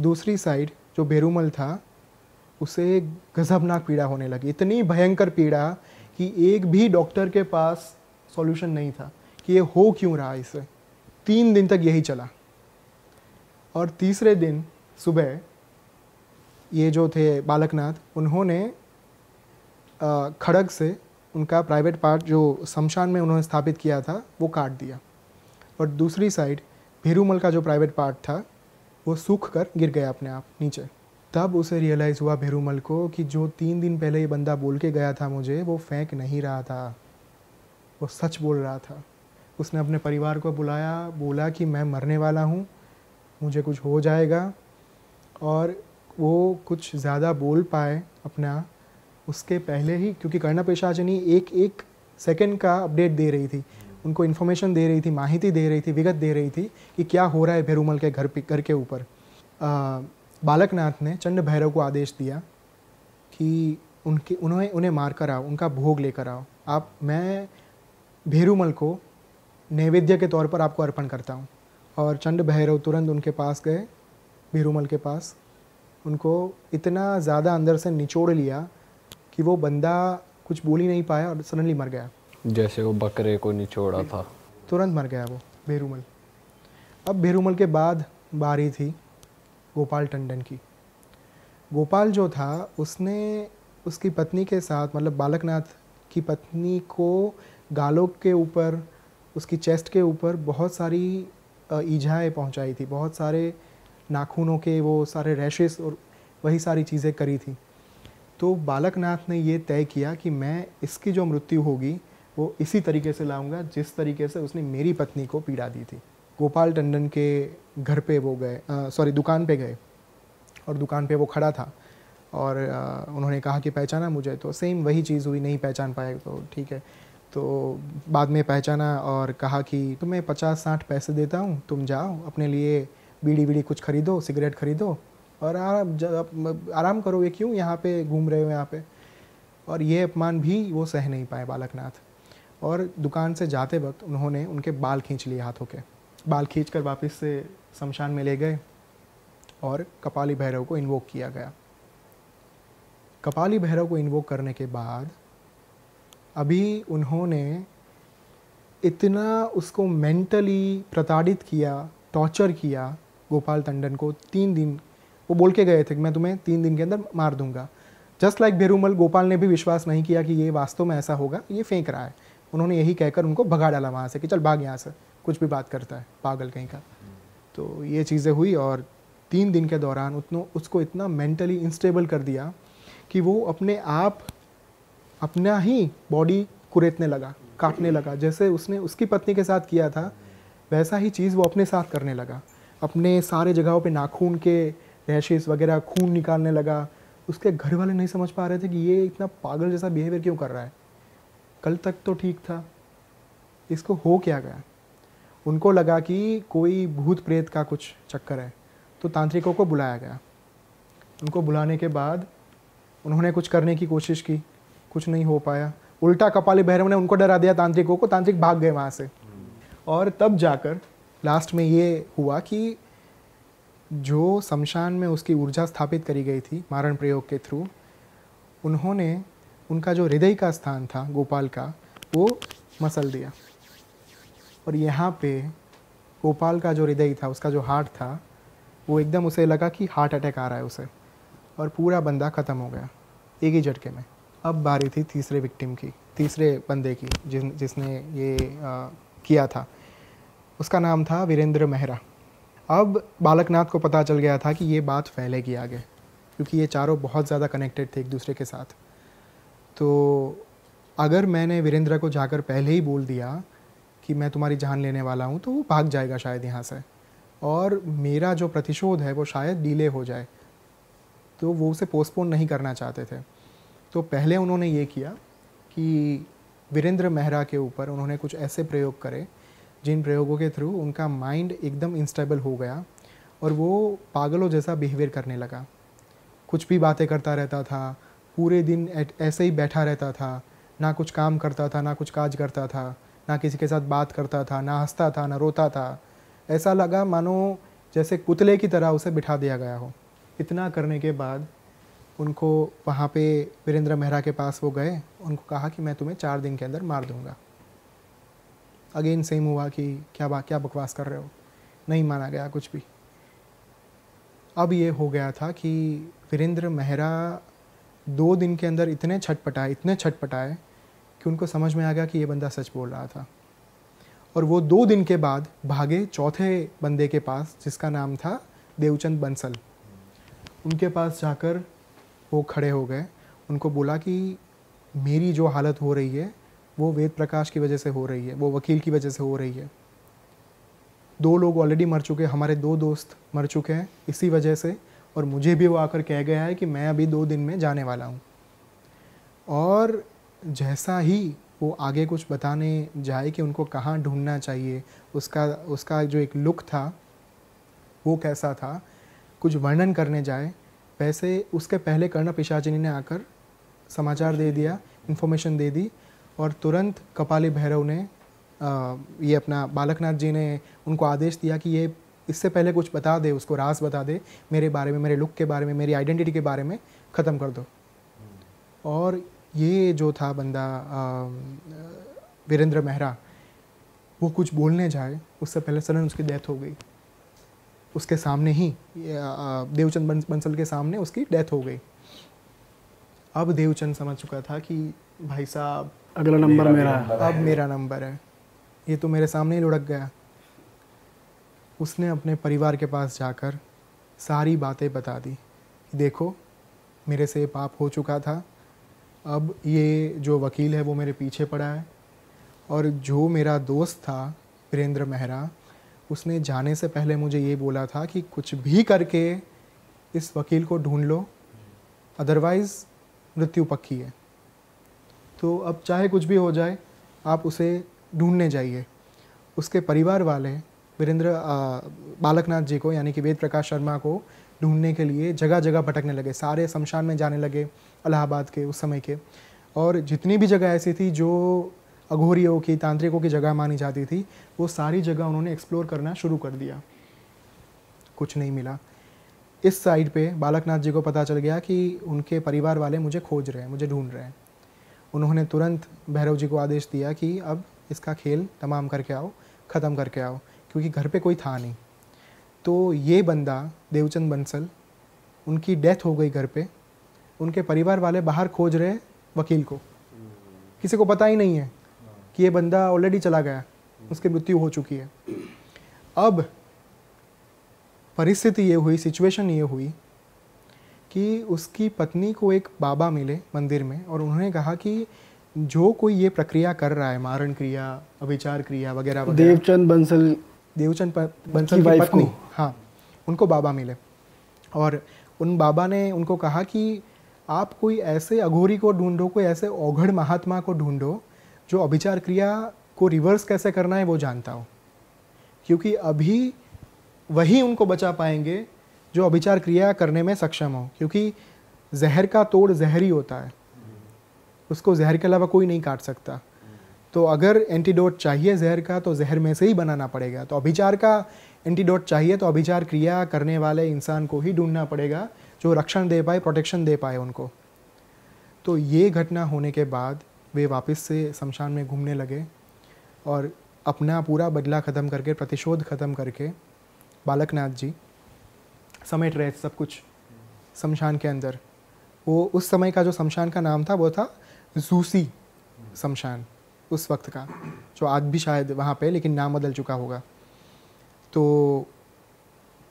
दूसरी साइड जो बेरूमल था उसे गजबनाक पीड़ा होने लगी इतनी भयंकर पीड़ा कि एक भी डॉक्टर के पास सॉल्यूशन नहीं था कि ये हो क्यों रहा इसे तीन दिन तक यही चला और तीसरे दिन सुबह ये जो थे बालकनाथ उन्होंने खड़ग से उनका प्राइवेट पार्ट जो शमशान में उन्होंने स्थापित किया था वो काट दिया और दूसरी साइड भीरूमल का जो प्राइवेट पार्ट था वो सूख कर गिर गया अपने आप नीचे तब उसे रियलाइज़ हुआ भीरूमल को कि जो तीन दिन पहले ये बंदा बोल के गया था मुझे वो फेंक नहीं रहा था वो सच बोल रहा था उसने अपने परिवार को बुलाया बोला कि मैं मरने वाला हूँ मुझे कुछ हो जाएगा और वो कुछ ज़्यादा बोल पाए अपना उसके पहले ही क्योंकि कर्णा पेशाचनी एक एक सेकंड का अपडेट दे रही थी उनको इन्फॉर्मेशन दे रही थी माहिती दे रही थी विगत दे रही थी कि क्या हो रहा है भेरूमल के घर घर के ऊपर बालकनाथ ने चंड भैरव को आदेश दिया कि उनके उन्हें उन्हें मार कर आओ उनका भोग लेकर आओ आप मैं भेरूमल को नैवेद्य के तौर पर आपको अर्पण करता हूँ और चंड भैरव तुरंत उनके पास गए भीरूमल के पास उनको इतना ज़्यादा अंदर से निचोड़ लिया कि वो बंदा कुछ बोल ही नहीं पाया और सडनली मर गया जैसे वो बकरे को निचोड़ा था तुरंत मर गया वो भेरूमल अब भेरूमल के बाद बारी थी गोपाल टंडन की गोपाल जो था उसने उसकी पत्नी के साथ मतलब बालकनाथ की पत्नी को गालों के ऊपर उसकी चेस्ट के ऊपर बहुत सारी ईझाएँ पहुँचाई थी बहुत सारे नाखूनों के वो सारे रैशेस और वही सारी चीज़ें करी थी तो बालकनाथ ने ये तय किया कि मैं इसकी जो मृत्यु होगी वो इसी तरीके से लाऊंगा जिस तरीके से उसने मेरी पत्नी को पीड़ा दी थी गोपाल टंडन के घर पे वो गए सॉरी दुकान पे गए और दुकान पे वो खड़ा था और आ, उन्होंने कहा कि पहचाना मुझे तो सेम वही चीज़ हुई नहीं पहचान पाए तो ठीक है तो बाद में पहचाना और कहा कि तुम्हें पचास साठ पैसे देता हूँ तुम जाओ अपने लिए बीड़ी बीड़ी कुछ खरीदो सिगरेट खरीदो और आराम आराम करो ये क्यों यहाँ पे घूम रहे हो यहाँ पे और ये अपमान भी वो सह नहीं पाए बालकनाथ और दुकान से जाते वक्त उन्होंने उनके बाल खींच लिए हाथों के बाल खींच कर वापस से शमशान में ले गए और कपाली भैरव को इन्वोक किया गया कपाली भैरव को इन्वोक करने के बाद अभी उन्होंने इतना उसको मेंटली प्रताड़ित किया टॉर्चर किया गोपाल टंडन को तीन दिन वो बोल के गए थे कि मैं तुम्हें तीन दिन के अंदर मार दूंगा जस्ट लाइक भेरूमल गोपाल ने भी विश्वास नहीं किया कि ये वास्तव में ऐसा होगा ये फेंक रहा है उन्होंने यही कहकर उनको भगा डाला वहाँ से कि चल भाग यहाँ से कुछ भी बात करता है पागल कहीं का तो ये चीज़ें हुई और तीन दिन के दौरान उतनों उसको इतना मेंटली इंस्टेबल कर दिया कि वो अपने आप अपना ही बॉडी कुरेतने लगा काटने लगा जैसे उसने उसकी पत्नी के साथ किया था वैसा ही चीज़ वो अपने साथ करने लगा अपने सारे जगहों पे नाखून के रैशेज़ वगैरह खून निकालने लगा उसके घर वाले नहीं समझ पा रहे थे कि ये इतना पागल जैसा बिहेवियर क्यों कर रहा है कल तक तो ठीक था इसको हो क्या गया उनको लगा कि कोई भूत प्रेत का कुछ चक्कर है तो तांत्रिकों को बुलाया गया उनको बुलाने के बाद उन्होंने कुछ करने की कोशिश की कुछ नहीं हो पाया उल्टा कपाली भैरव ने उनको डरा दिया तांत्रिकों को तांत्रिक भाग गए वहाँ से और तब जाकर लास्ट में ये हुआ कि जो शमशान में उसकी ऊर्जा स्थापित करी गई थी मारण प्रयोग के थ्रू उन्होंने उनका जो हृदय का स्थान था गोपाल का वो मसल दिया और यहाँ पे गोपाल का जो हृदय था उसका जो हार्ट था वो एकदम उसे लगा कि हार्ट अटैक आ रहा है उसे और पूरा बंदा ख़त्म हो गया एक ही झटके में अब बारी थी तीसरे विक्टिम की तीसरे बंदे की जिस जिसने ये आ, किया था उसका नाम था वीरेंद्र मेहरा अब बालकनाथ को पता चल गया था कि ये बात फैलेगी आगे क्योंकि ये चारों बहुत ज़्यादा कनेक्टेड थे एक दूसरे के साथ तो अगर मैंने वीरेंद्र को जाकर पहले ही बोल दिया कि मैं तुम्हारी जान लेने वाला हूँ तो वो भाग जाएगा शायद यहाँ से और मेरा जो प्रतिशोध है वो शायद डीले हो जाए तो वो उसे पोस्टपोन नहीं करना चाहते थे तो पहले उन्होंने ये किया कि वीरेंद्र मेहरा के ऊपर उन्होंने कुछ ऐसे प्रयोग करे जिन प्रयोगों के थ्रू उनका माइंड एकदम इंस्टेबल हो गया और वो पागलों जैसा बिहेवियर करने लगा कुछ भी बातें करता रहता था पूरे दिन ऐसे ही बैठा रहता था ना कुछ काम करता था ना कुछ काज करता था ना किसी के साथ बात करता था ना हंसता था ना रोता था ऐसा लगा मानो जैसे कुतले की तरह उसे बिठा दिया गया हो इतना करने के बाद उनको वहाँ पे वीरेंद्र मेहरा के पास वो गए उनको कहा कि मैं तुम्हें चार दिन के अंदर मार दूँगा अगेन सेम हुआ कि क्या बा क्या बकवास कर रहे हो नहीं माना गया कुछ भी अब ये हो गया था कि वीरेंद्र मेहरा दो दिन के अंदर इतने छटपटाए इतने छटपटाए कि उनको समझ में आ गया कि ये बंदा सच बोल रहा था और वो दो दिन के बाद भागे चौथे बंदे के पास जिसका नाम था देवचंद बंसल उनके पास जाकर वो खड़े हो गए उनको बोला कि मेरी जो हालत हो रही है वो वेद प्रकाश की वजह से हो रही है वो वकील की वजह से हो रही है दो लोग ऑलरेडी मर चुके हैं हमारे दो दोस्त मर चुके हैं इसी वजह से और मुझे भी वो आकर कह गया है कि मैं अभी दो दिन में जाने वाला हूँ और जैसा ही वो आगे कुछ बताने जाए कि उनको कहाँ ढूंढना चाहिए उसका उसका जो एक लुक था वो कैसा था कुछ वर्णन करने जाए वैसे उसके पहले कर्ण पिशाचिनी ने आकर समाचार दे दिया इन्फॉर्मेशन दे दी और तुरंत कपाली भैरव ने आ, ये अपना बालकनाथ जी ने उनको आदेश दिया कि ये इससे पहले कुछ बता दे उसको रास बता दे मेरे बारे में मेरे लुक के बारे में मेरी आइडेंटिटी के बारे में ख़त्म कर दो और ये जो था बंदा वीरेंद्र मेहरा वो कुछ बोलने जाए उससे पहले सडन उसकी डेथ हो गई उसके सामने ही देवचंद बंसल के सामने उसकी डेथ हो गई अब देवचंद समझ चुका था कि भाई साहब अगला नंबर मेरा, अब मेरा नंबर है ये तो मेरे सामने ही लुढ़क गया उसने अपने परिवार के पास जाकर सारी बातें बता दी देखो मेरे से पाप हो चुका था अब ये जो वकील है वो मेरे पीछे पड़ा है और जो मेरा दोस्त था वीरेंद्र मेहरा उसने जाने से पहले मुझे ये बोला था कि कुछ भी करके इस वकील को ढूंढ लो अदरवाइज़ मृत्यु पक्की है तो अब चाहे कुछ भी हो जाए आप उसे ढूंढने जाइए उसके परिवार वाले वीरेंद्र बालकनाथ जी को यानी कि वेद प्रकाश शर्मा को ढूंढने के लिए जगह जगह भटकने लगे सारे शमशान में जाने लगे अलाहाबाद के उस समय के और जितनी भी जगह ऐसी थी जो अघोरियों की तांत्रिकों की जगह मानी जाती थी वो सारी जगह उन्होंने एक्सप्लोर करना शुरू कर दिया कुछ नहीं मिला इस साइड पे बालकनाथ जी को पता चल गया कि उनके परिवार वाले मुझे खोज रहे हैं मुझे ढूंढ रहे हैं उन्होंने तुरंत भैरव जी को आदेश दिया कि अब इसका खेल तमाम करके आओ ख़त्म करके आओ क्योंकि घर पे कोई था नहीं तो ये बंदा देवचंद बंसल उनकी डेथ हो गई घर पे उनके परिवार वाले बाहर खोज रहे वकील को किसी को पता ही नहीं है कि ये बंदा ऑलरेडी चला गया उसकी मृत्यु हो चुकी है अब परिस्थिति ये हुई सिचुएशन ये हुई कि उसकी पत्नी को एक बाबा मिले मंदिर में और उन्होंने कहा कि जो कोई ये प्रक्रिया कर रहा है मारण क्रिया अभिचार क्रिया वगैरह देवचंद बंसल देवचंद बंसल की, की पत्नी हाँ उनको बाबा मिले और उन बाबा ने उनको कहा कि आप कोई ऐसे अघोरी को ढूंढो कोई ऐसे ओघड़ महात्मा को ढूंढो जो अभिचार क्रिया को रिवर्स कैसे करना है वो जानता हूँ क्योंकि अभी वही उनको बचा पाएंगे जो अभिचार क्रिया करने में सक्षम हो क्योंकि जहर का तोड़ जहर ही होता है उसको जहर के अलावा कोई नहीं काट सकता तो अगर एंटीडोट चाहिए जहर का तो जहर में से ही बनाना पड़ेगा तो अभिचार का एंटीडोट चाहिए तो अभिचार क्रिया करने वाले इंसान को ही ढूंढना पड़ेगा जो रक्षण दे पाए प्रोटेक्शन दे पाए उनको तो ये घटना होने के बाद वे वापस से शमशान में घूमने लगे और अपना पूरा बदला ख़त्म करके प्रतिशोध ख़त्म करके बालकनाथ जी समेट रहे थे सब कुछ शमशान के अंदर वो उस समय का जो शमशान का नाम था वो था जूसी शमशान उस वक्त का जो आज भी शायद वहाँ पे लेकिन नाम बदल चुका होगा तो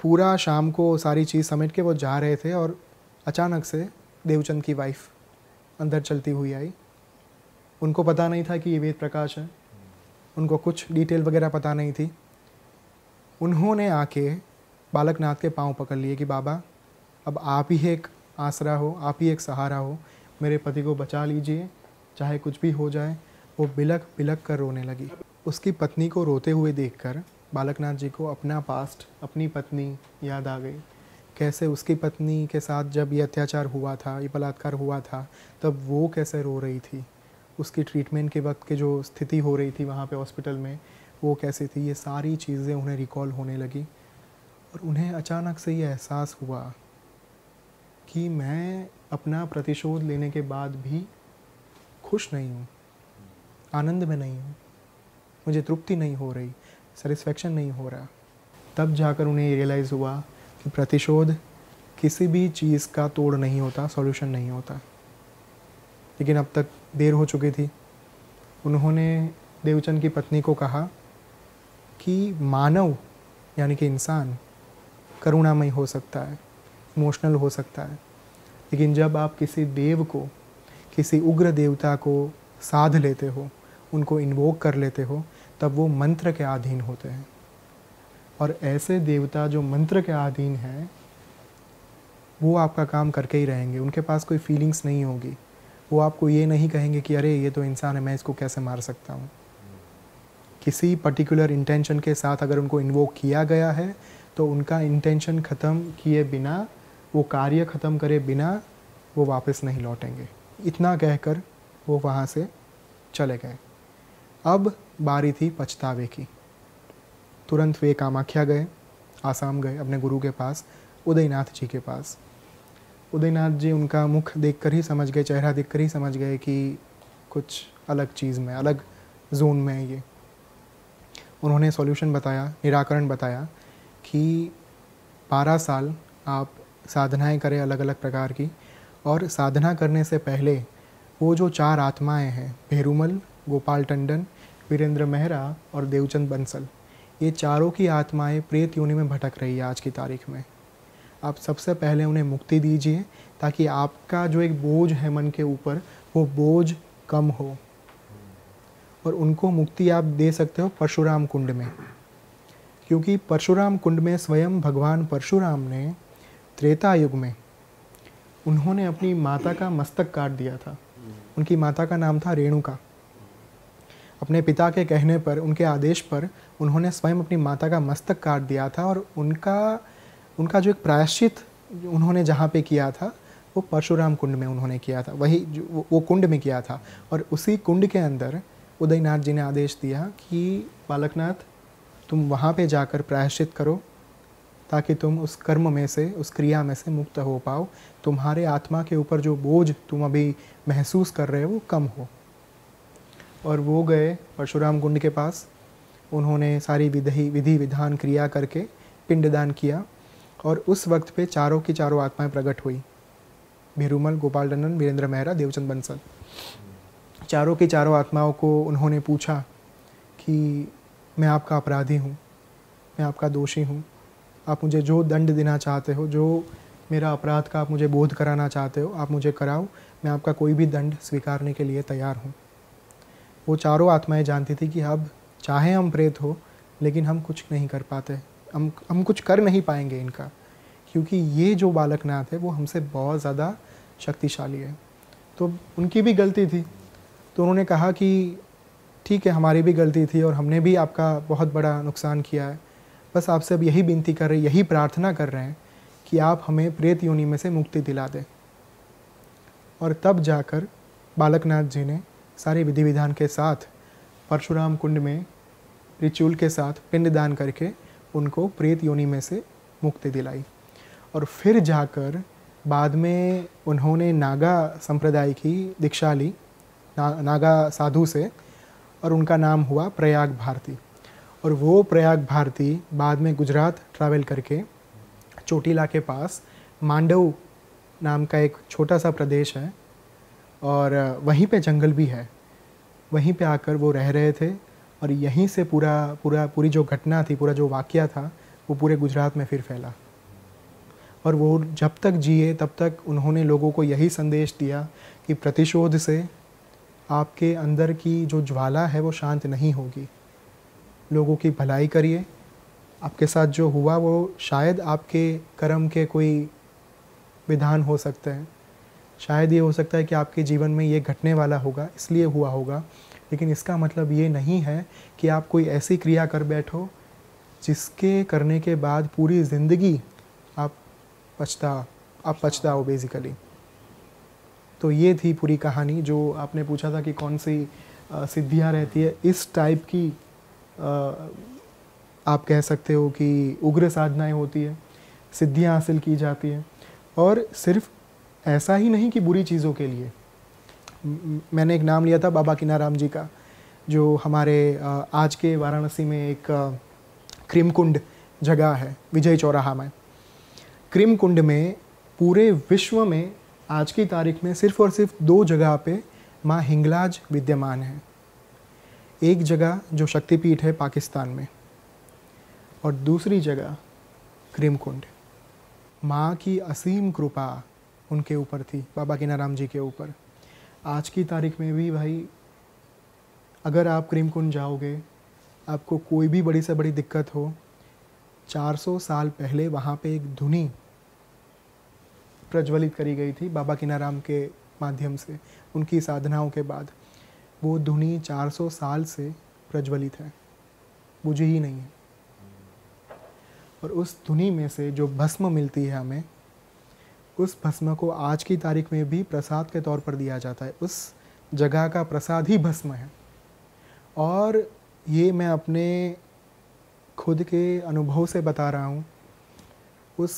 पूरा शाम को सारी चीज़ समेट के वो जा रहे थे और अचानक से देवचंद की वाइफ अंदर चलती हुई आई उनको पता नहीं था कि ये वेद प्रकाश है उनको कुछ डिटेल वगैरह पता नहीं थी उन्होंने आके बालकनाथ के पाँव पकड़ लिए कि बाबा अब आप ही एक आसरा हो आप ही एक सहारा हो मेरे पति को बचा लीजिए चाहे कुछ भी हो जाए वो बिलक बिलक कर रोने लगी उसकी पत्नी को रोते हुए देखकर बालकनाथ जी को अपना पास्ट अपनी पत्नी याद आ गई कैसे उसकी पत्नी के साथ जब ये अत्याचार हुआ था ये बलात्कार हुआ था तब वो कैसे रो रही थी उसकी ट्रीटमेंट के वक्त के जो स्थिति हो रही थी वहाँ पे हॉस्पिटल में वो कैसे थी ये सारी चीज़ें उन्हें रिकॉल होने लगी और उन्हें अचानक से ये एहसास हुआ कि मैं अपना प्रतिशोध लेने के बाद भी खुश नहीं हूँ आनंद में नहीं हूँ मुझे तृप्ति नहीं हो रही सेटिस्फेक्शन नहीं हो रहा तब जाकर उन्हें रियलाइज़ हुआ कि प्रतिशोध किसी भी चीज़ का तोड़ नहीं होता सॉल्यूशन नहीं होता लेकिन अब तक देर हो चुकी थी उन्होंने देवचंद की पत्नी को कहा कि मानव यानी कि इंसान करुणामय हो सकता है इमोशनल हो सकता है लेकिन जब आप किसी देव को किसी उग्र देवता को साध लेते हो उनको इन्वोक कर लेते हो तब वो मंत्र के अधीन होते हैं और ऐसे देवता जो मंत्र के अधीन हैं वो आपका काम करके ही रहेंगे उनके पास कोई फीलिंग्स नहीं होगी वो आपको ये नहीं कहेंगे कि अरे ये तो इंसान है मैं इसको कैसे मार सकता हूँ किसी पर्टिकुलर इंटेंशन के साथ अगर उनको इन्वोक किया गया है तो उनका इंटेंशन ख़त्म किए बिना वो कार्य ख़त्म करे बिना वो वापस नहीं लौटेंगे इतना कहकर वो वहाँ से चले गए अब बारी थी पछतावे की तुरंत वे कामाख्या गए आसाम गए अपने गुरु के पास उदयनाथ जी के पास उदयनाथ जी उनका मुख देखकर ही समझ गए चेहरा देखकर ही समझ गए कि कुछ अलग चीज़ में अलग जोन में है ये उन्होंने सॉल्यूशन बताया निराकरण बताया कि 12 साल आप साधनाएं करें अलग अलग प्रकार की और साधना करने से पहले वो जो चार आत्माएं हैं भेरूमल गोपाल टंडन वीरेंद्र मेहरा और देवचंद बंसल ये चारों की आत्माएं प्रेत योनि में भटक रही है आज की तारीख में आप सबसे पहले उन्हें मुक्ति दीजिए ताकि आपका जो एक बोझ है मन के ऊपर वो बोझ कम हो और उनको मुक्ति आप दे सकते हो परशुराम कुंड में क्योंकि परशुराम कुंड में स्वयं भगवान परशुराम ने त्रेता युग में उन्होंने अपनी माता का मस्तक काट दिया था उनकी माता का नाम था रेणुका अपने पिता के कहने पर उनके आदेश पर उन्होंने स्वयं अपनी माता का मस्तक काट दिया था और उनका उनका जो एक प्रायश्चित उन्होंने जहाँ पे किया था वो परशुराम कुंड में उन्होंने किया था वही जो वो कुंड में किया था और उसी कुंड के अंदर उदयनाथ जी ने आदेश दिया कि बालकनाथ तुम वहाँ पे जाकर प्रायश्चित करो ताकि तुम उस कर्म में से उस क्रिया में से मुक्त हो पाओ तुम्हारे आत्मा के ऊपर जो बोझ तुम अभी महसूस कर रहे हो वो कम हो और वो गए परशुराम कुंड के पास उन्होंने सारी विधि विधि विधान क्रिया करके पिंडदान किया और उस वक्त पे चारों की चारों आत्माएं प्रकट हुई भीरूमल गोपाल टंडन वीरेंद्र मेहरा देवचंद बंसल चारों की चारों आत्माओं को उन्होंने पूछा कि मैं आपका अपराधी हूँ मैं आपका दोषी हूँ आप मुझे जो दंड देना चाहते हो जो मेरा अपराध का आप मुझे बोध कराना चाहते हो आप मुझे कराओ मैं आपका कोई भी दंड स्वीकारने के लिए तैयार हूँ वो चारों आत्माएं जानती थी कि अब चाहे हम प्रेत हो लेकिन हम कुछ नहीं कर पाते हम हम कुछ कर नहीं पाएंगे इनका क्योंकि ये जो बालक नाथ है वो हमसे बहुत ज़्यादा शक्तिशाली है तो उनकी भी गलती थी तो उन्होंने कहा कि ठीक है हमारी भी गलती थी और हमने भी आपका बहुत बड़ा नुकसान किया है बस आपसे अब यही विनती कर रहे यही प्रार्थना कर रहे हैं कि आप हमें प्रेत योनि में से मुक्ति दिला दें और तब जाकर बालकनाथ जी ने सारे विधि विधान के साथ परशुराम कुंड में रिचुअल के साथ पिंडदान करके उनको प्रेत योनि में से मुक्ति दिलाई और फिर जाकर बाद में उन्होंने नागा संप्रदाय की दीक्षा ली ना, नागा साधु से और उनका नाम हुआ प्रयाग भारती और वो प्रयाग भारती बाद में गुजरात ट्रैवल करके चोटीला के पास मांडव नाम का एक छोटा सा प्रदेश है और वहीं पे जंगल भी है वहीं पे आकर वो रह रहे थे और यहीं से पूरा पूरा पूरी जो घटना थी पूरा जो वाक्य था वो पूरे गुजरात में फिर फैला और वो जब तक जिए तब तक उन्होंने लोगों को यही संदेश दिया कि प्रतिशोध से आपके अंदर की जो ज्वाला है वो शांत नहीं होगी लोगों की भलाई करिए आपके साथ जो हुआ वो शायद आपके कर्म के कोई विधान हो सकते हैं शायद ये हो सकता है कि आपके जीवन में ये घटने वाला होगा इसलिए हुआ होगा लेकिन इसका मतलब ये नहीं है कि आप कोई ऐसी क्रिया कर बैठो जिसके करने के बाद पूरी ज़िंदगी आप पछता आप पछता हो बेसिकली तो ये थी पूरी कहानी जो आपने पूछा था कि कौन सी सिद्धियाँ रहती है इस टाइप की आप कह सकते हो कि उग्र साधनाएं होती है सिद्धियाँ हासिल की जाती हैं और सिर्फ ऐसा ही नहीं कि बुरी चीज़ों के लिए मैंने एक नाम लिया था बाबा किनाराम जी का जो हमारे आज के वाराणसी में एक क्रीमकुंड जगह है विजय चौराहा में क्रीमकुंड में पूरे विश्व में आज की तारीख में सिर्फ और सिर्फ दो जगह पे माँ हिंगलाज विद्यमान है एक जगह जो शक्तिपीठ है पाकिस्तान में और दूसरी जगह क्रीमकुंड माँ की असीम कृपा उनके ऊपर थी बाबा किनाराम जी के ऊपर आज की तारीख में भी भाई अगर आप क्रीम कुंड जाओगे आपको कोई भी बड़ी से बड़ी दिक्कत हो 400 साल पहले वहाँ पे एक धुनी प्रज्वलित करी गई थी बाबा किनाराम के माध्यम से उनकी साधनाओं के बाद वो धुनी 400 साल से प्रज्वलित है बुझी ही नहीं है और उस धुनी में से जो भस्म मिलती है हमें उस भस्म को आज की तारीख में भी प्रसाद के तौर पर दिया जाता है उस जगह का प्रसाद ही भस्म है और ये मैं अपने खुद के अनुभव से बता रहा हूँ उस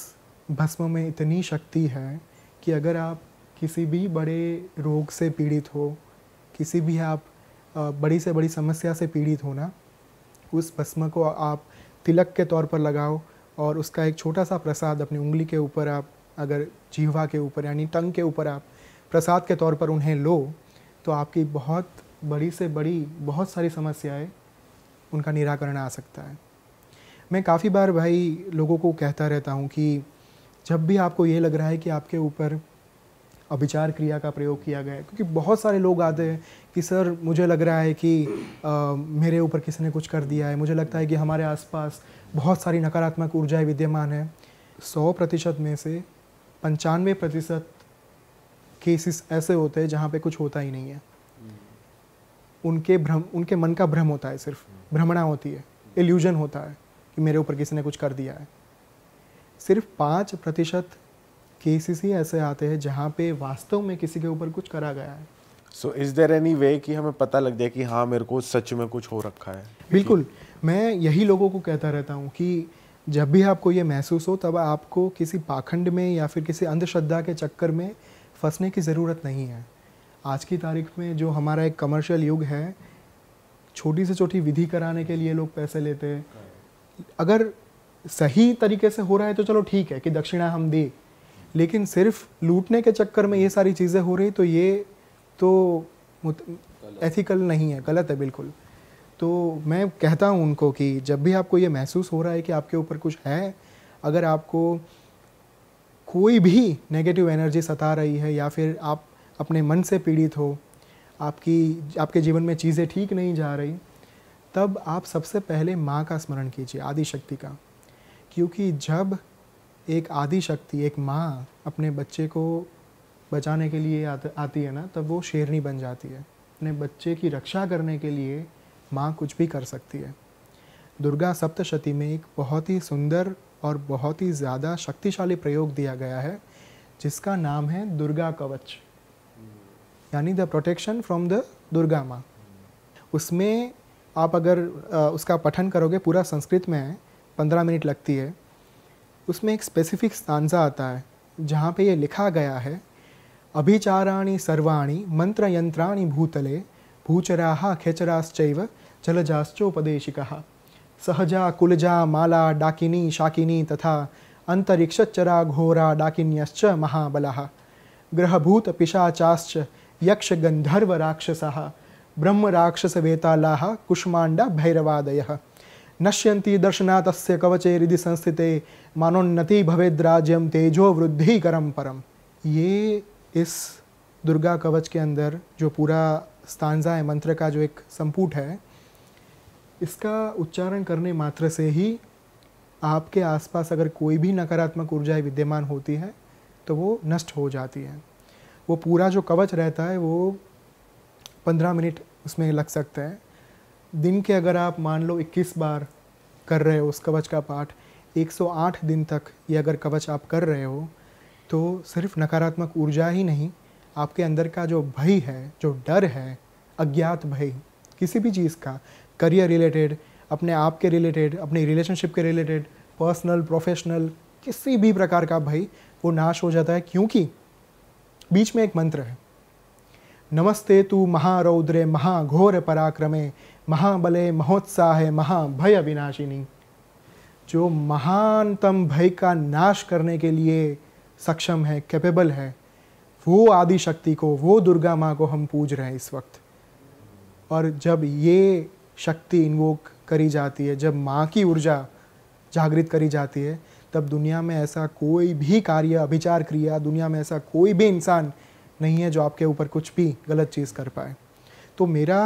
भस्म में इतनी शक्ति है कि अगर आप किसी भी बड़े रोग से पीड़ित हो किसी भी आप बड़ी से बड़ी समस्या से पीड़ित हो ना उस भस्म को आप तिलक के तौर पर लगाओ और उसका एक छोटा सा प्रसाद अपनी उंगली के ऊपर आप अगर जीवा के ऊपर यानी टंग के ऊपर आप प्रसाद के तौर पर उन्हें लो तो आपकी बहुत बड़ी से बड़ी बहुत सारी समस्याएं उनका निराकरण आ सकता है मैं काफ़ी बार भाई लोगों को कहता रहता हूँ कि जब भी आपको ये लग रहा है कि आपके ऊपर अभिचार क्रिया का प्रयोग किया गया है क्योंकि बहुत सारे लोग आते हैं कि सर मुझे लग रहा है कि आ, मेरे ऊपर किसी ने कुछ कर दिया है मुझे लगता है कि हमारे आसपास बहुत सारी नकारात्मक ऊर्जाएं विद्यमान है सौ प्रतिशत में से पंचानवे प्रतिशत केसेस ऐसे होते हैं जहाँ पे कुछ होता ही नहीं है उनके भ्रम उनके मन का भ्रम होता है सिर्फ भ्रमणा होती है एल्यूजन होता है कि मेरे ऊपर किसी ने कुछ कर दिया है सिर्फ पाँच प्रतिशत केसेस ही ऐसे आते हैं जहाँ पे वास्तव में किसी के ऊपर कुछ करा गया है so is there any way कि हमें पता लग जाए कि हाँ मेरे को सच में कुछ हो रखा है बिल्कुल मैं यही लोगों को कहता रहता हूँ कि जब भी आपको ये महसूस हो तब आपको किसी पाखंड में या फिर किसी अंधश्रद्धा के चक्कर में फंसने की ज़रूरत नहीं है आज की तारीख में जो हमारा एक कमर्शियल युग है छोटी से छोटी विधि कराने के लिए लोग पैसे लेते हैं अगर सही तरीके से हो रहा है तो चलो ठीक है कि दक्षिणा हम दे लेकिन सिर्फ लूटने के चक्कर में ये सारी चीज़ें हो रही तो ये तो एथिकल नहीं है गलत है बिल्कुल तो मैं कहता हूँ उनको कि जब भी आपको ये महसूस हो रहा है कि आपके ऊपर कुछ है अगर आपको कोई भी नेगेटिव एनर्जी सता रही है या फिर आप अपने मन से पीड़ित हो आपकी आपके जीवन में चीज़ें ठीक नहीं जा रही तब आप सबसे पहले माँ का स्मरण कीजिए आदिशक्ति का क्योंकि जब एक आदि शक्ति एक माँ अपने बच्चे को बचाने के लिए आती है ना तब वो शेरनी बन जाती है अपने बच्चे की रक्षा करने के लिए माँ कुछ भी कर सकती है दुर्गा सप्तशती में एक बहुत ही सुंदर और बहुत ही ज़्यादा शक्तिशाली प्रयोग दिया गया है जिसका नाम है दुर्गा कवच यानी the protection from the Durga माँ उसमें आप अगर आ, उसका पठन करोगे पूरा संस्कृत में है पंद्रह मिनट लगती है उसमें एक स्पेसिफिक स्थानजा आता है जहाँ पे ये लिखा गया है अभिचाराणी सर्वाणी मंत्र यंत्राणी भूतले भूचराहा खेचराश्चैव जलजाश्चोपदेशिकः सहजा कुलजा माला डाकिनी शाकिनी तथा अंतरिक्षचरा घोरा डाकिन्यश्च महाबलः ग्रहभूतपिशाचाश्च यक्षगन्धर्वराक्षसः ब्रह्मराक्षसवेतालाः कुष्माण्डा भैरवादयः भैरवादय दर्शना तस्य कवचे हृदय संस्थित मानोन्नति भवेद्राज्यम तेजो करम परम ये इस दुर्गा कवच के अंदर जो पूरा स्तांजा है मंत्र का जो एक संपूट है इसका उच्चारण करने मात्र से ही आपके आसपास अगर कोई भी नकारात्मक ऊर्जाएं विद्यमान होती है तो वो नष्ट हो जाती है वो पूरा जो कवच रहता है वो पंद्रह मिनट उसमें लग सकते हैं दिन के अगर आप मान लो 21 बार कर रहे हो उस कवच का पाठ 108 दिन तक ये अगर कवच आप कर रहे हो तो सिर्फ नकारात्मक ऊर्जा ही नहीं आपके अंदर का जो भय है जो डर है अज्ञात भय किसी भी चीज़ का करियर रिलेटेड अपने आप के रिलेटेड अपनी रिलेशनशिप के रिलेटेड पर्सनल प्रोफेशनल किसी भी प्रकार का भाई वो नाश हो जाता है क्योंकि बीच में एक मंत्र है नमस्ते तू महारौद्रे महाघोर पराक्रमे महाबले महोत्साह महाभय विनाशिनी जो महानतम भय का नाश करने के लिए सक्षम है कैपेबल है वो आदि शक्ति को वो दुर्गा माँ को हम पूज रहे हैं इस वक्त और जब ये शक्ति इन्वोक करी जाती है जब माँ की ऊर्जा जागृत करी जाती है तब दुनिया में ऐसा कोई भी कार्य अभिचार क्रिया दुनिया में ऐसा कोई भी इंसान नहीं है जो आपके ऊपर कुछ भी गलत चीज़ कर पाए तो मेरा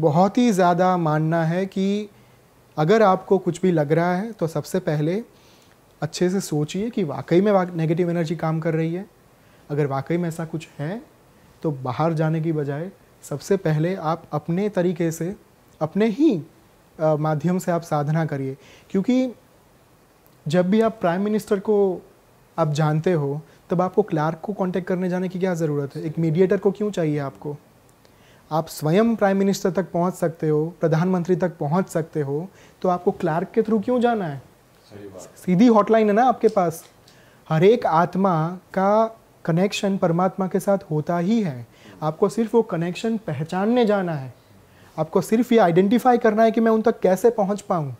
बहुत ही ज़्यादा मानना है कि अगर आपको कुछ भी लग रहा है तो सबसे पहले अच्छे से सोचिए कि वाकई में नेगेटिव एनर्जी काम कर रही है अगर वाकई में ऐसा कुछ है तो बाहर जाने की बजाय सबसे पहले आप अपने तरीके से अपने ही माध्यम से आप साधना करिए क्योंकि जब भी आप प्राइम मिनिस्टर को आप जानते हो तब आपको क्लार्क को कांटेक्ट करने जाने की क्या ज़रूरत है एक मीडिएटर को क्यों चाहिए आपको आप स्वयं प्राइम मिनिस्टर तक पहुंच सकते हो प्रधानमंत्री तक पहुंच सकते हो तो आपको क्लार्क के थ्रू क्यों जाना है सीधी हॉटलाइन है ना आपके पास हर एक आत्मा का कनेक्शन परमात्मा के साथ होता ही है आपको सिर्फ वो कनेक्शन पहचानने जाना है आपको सिर्फ ये आइडेंटिफाई करना है कि मैं उन तक कैसे पहुंच पाऊँ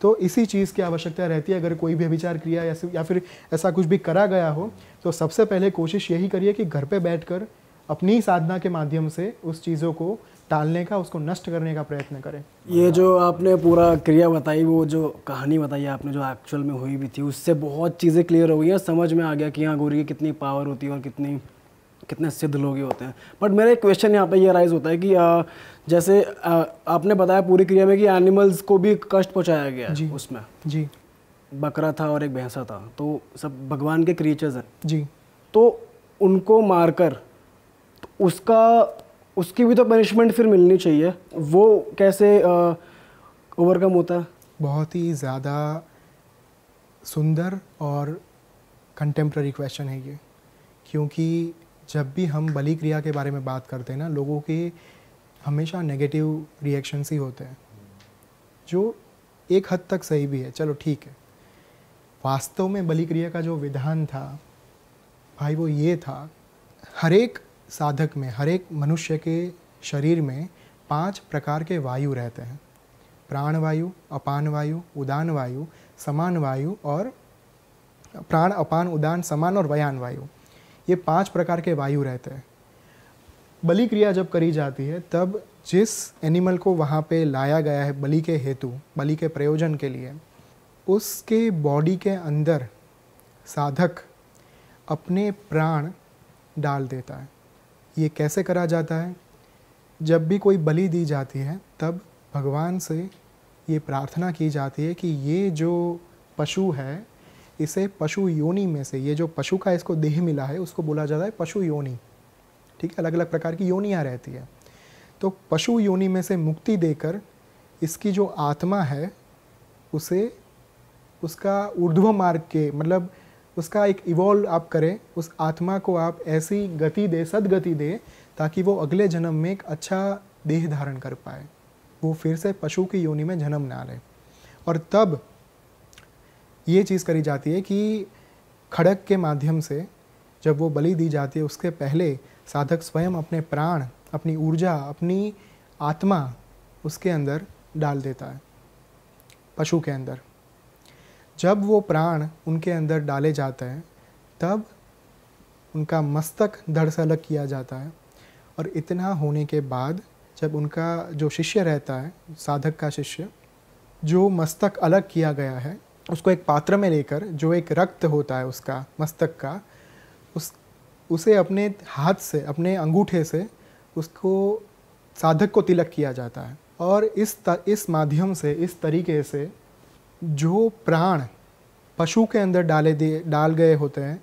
तो इसी चीज़ की आवश्यकता रहती है अगर कोई भी विचार क्रिया या, या फिर ऐसा कुछ भी करा गया हो तो सबसे पहले कोशिश यही करिए कि घर पे बैठकर अपनी साधना के माध्यम से उस चीज़ों को टालने का उसको नष्ट करने का प्रयत्न करें ये जो आपने पूरा क्रिया बताई वो जो कहानी बताई आपने जो एक्चुअल में हुई भी थी उससे बहुत चीज़ें क्लियर हो गई और समझ में आ गया कि यहाँ गोरी की कितनी पावर होती है और कितनी कितने सिद्ध लोग ही होते हैं बट मेरा एक क्वेश्चन यहाँ पे ये राइज होता है कि आ, जैसे आ, आपने बताया पूरी क्रिया में कि एनिमल्स को भी कष्ट पहुँचाया गया जी उसमें जी बकरा था और एक भैंसा था तो सब भगवान के क्रिएचर्स हैं जी तो उनको मारकर तो उसका उसकी भी तो पनिशमेंट फिर मिलनी चाहिए वो कैसे ओवरकम होता है बहुत ही ज़्यादा सुंदर और कंटेम्प्रेरी क्वेश्चन है ये क्योंकि जब भी हम बलि क्रिया के बारे में बात करते हैं ना लोगों के हमेशा नेगेटिव रिएक्शंस ही होते हैं जो एक हद तक सही भी है चलो ठीक है वास्तव में बलि क्रिया का जो विधान था भाई वो ये था हरेक साधक में हरेक मनुष्य के शरीर में पांच प्रकार के वायु रहते हैं प्राणवायु अपान वायु उदान वायु समान वायु और प्राण अपान उदान समान और वयान वायु ये पांच प्रकार के वायु रहते हैं बलि क्रिया जब करी जाती है तब जिस एनिमल को वहाँ पे लाया गया है बलि के हेतु बलि के प्रयोजन के लिए उसके बॉडी के अंदर साधक अपने प्राण डाल देता है ये कैसे करा जाता है जब भी कोई बलि दी जाती है तब भगवान से ये प्रार्थना की जाती है कि ये जो पशु है इसे पशु योनि में से ये जो पशु का इसको देह मिला है उसको बोला जाता है पशु योनि ठीक है अलग अलग प्रकार की योनियाँ रहती है तो पशु योनि में से मुक्ति देकर इसकी जो आत्मा है उसे उसका ऊर्ध्व मार्ग के मतलब उसका एक इवॉल्व आप करें उस आत्मा को आप ऐसी गति दे सदगति दे ताकि वो अगले जन्म में एक अच्छा देह धारण कर पाए वो फिर से पशु की योनि में जन्म ना ले और तब ये चीज़ करी जाती है कि खड़क के माध्यम से जब वो बलि दी जाती है उसके पहले साधक स्वयं अपने प्राण अपनी ऊर्जा अपनी आत्मा उसके अंदर डाल देता है पशु के अंदर जब वो प्राण उनके अंदर डाले जाते हैं तब उनका मस्तक से अलग किया जाता है और इतना होने के बाद जब उनका जो शिष्य रहता है साधक का शिष्य जो मस्तक अलग किया गया है उसको एक पात्र में लेकर जो एक रक्त होता है उसका मस्तक का उस उसे अपने हाथ से अपने अंगूठे से उसको साधक को तिलक किया जाता है और इस त, इस माध्यम से इस तरीके से जो प्राण पशु के अंदर डाले दिए डाल गए होते हैं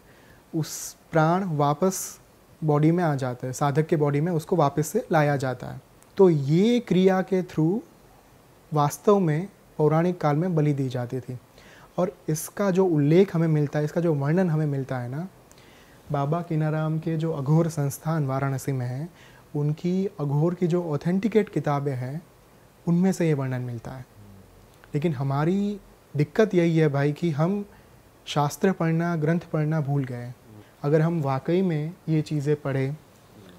उस प्राण वापस बॉडी में आ जाता है साधक के बॉडी में उसको वापस से लाया जाता है तो ये क्रिया के थ्रू वास्तव में पौराणिक काल में बलि दी जाती थी और इसका जो उल्लेख हमें मिलता है इसका जो वर्णन हमें मिलता है ना बाबा किनाराम के जो अघोर संस्थान वाराणसी में है उनकी अघोर की जो ऑथेंटिकेट किताबें हैं उनमें से ये वर्णन मिलता है लेकिन हमारी दिक्कत यही है भाई कि हम शास्त्र पढ़ना ग्रंथ पढ़ना भूल गए अगर हम वाकई में ये चीज़ें पढ़ें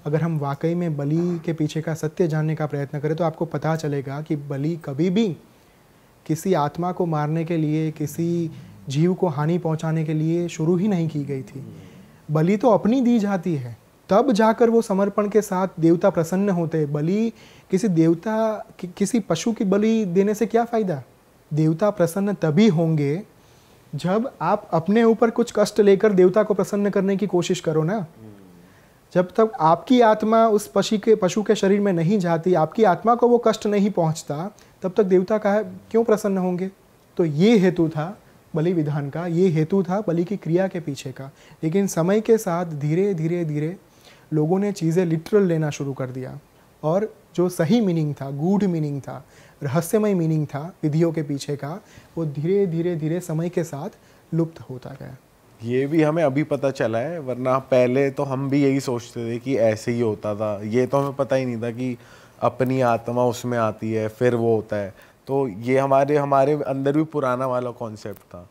अगर हम वाकई में बलि के पीछे का सत्य जानने का प्रयत्न करें तो आपको पता चलेगा कि बलि कभी भी किसी आत्मा को मारने के लिए किसी जीव को हानि पहुंचाने के लिए शुरू ही नहीं की गई थी बलि तो अपनी दी जाती है तब जाकर वो समर्पण के साथ देवता प्रसन्न होते बलि किसी देवता कि, किसी पशु की बलि देने से क्या फ़ायदा देवता प्रसन्न तभी होंगे जब आप अपने ऊपर कुछ कष्ट लेकर देवता को प्रसन्न करने की कोशिश करो ना जब तक आपकी आत्मा उस पशु के पशु के शरीर में नहीं जाती आपकी आत्मा को वो कष्ट नहीं पहुंचता तब तक देवता है क्यों प्रसन्न होंगे तो ये हेतु था बलि विधान का ये हेतु था बलि की क्रिया के पीछे का लेकिन समय के साथ धीरे धीरे धीरे लोगों ने चीज़ें लिटरल लेना शुरू कर दिया और जो सही मीनिंग था गूढ़ मीनिंग था रहस्यमय मीनिंग था विधियों के पीछे का वो धीरे धीरे धीरे समय के साथ लुप्त होता गया ये भी हमें अभी पता चला है वरना पहले तो हम भी यही सोचते थे कि ऐसे ही होता था ये तो हमें पता ही नहीं था कि अपनी आत्मा उसमें आती है फिर वो होता है तो ये हमारे हमारे अंदर भी पुराना वाला कॉन्सेप्ट था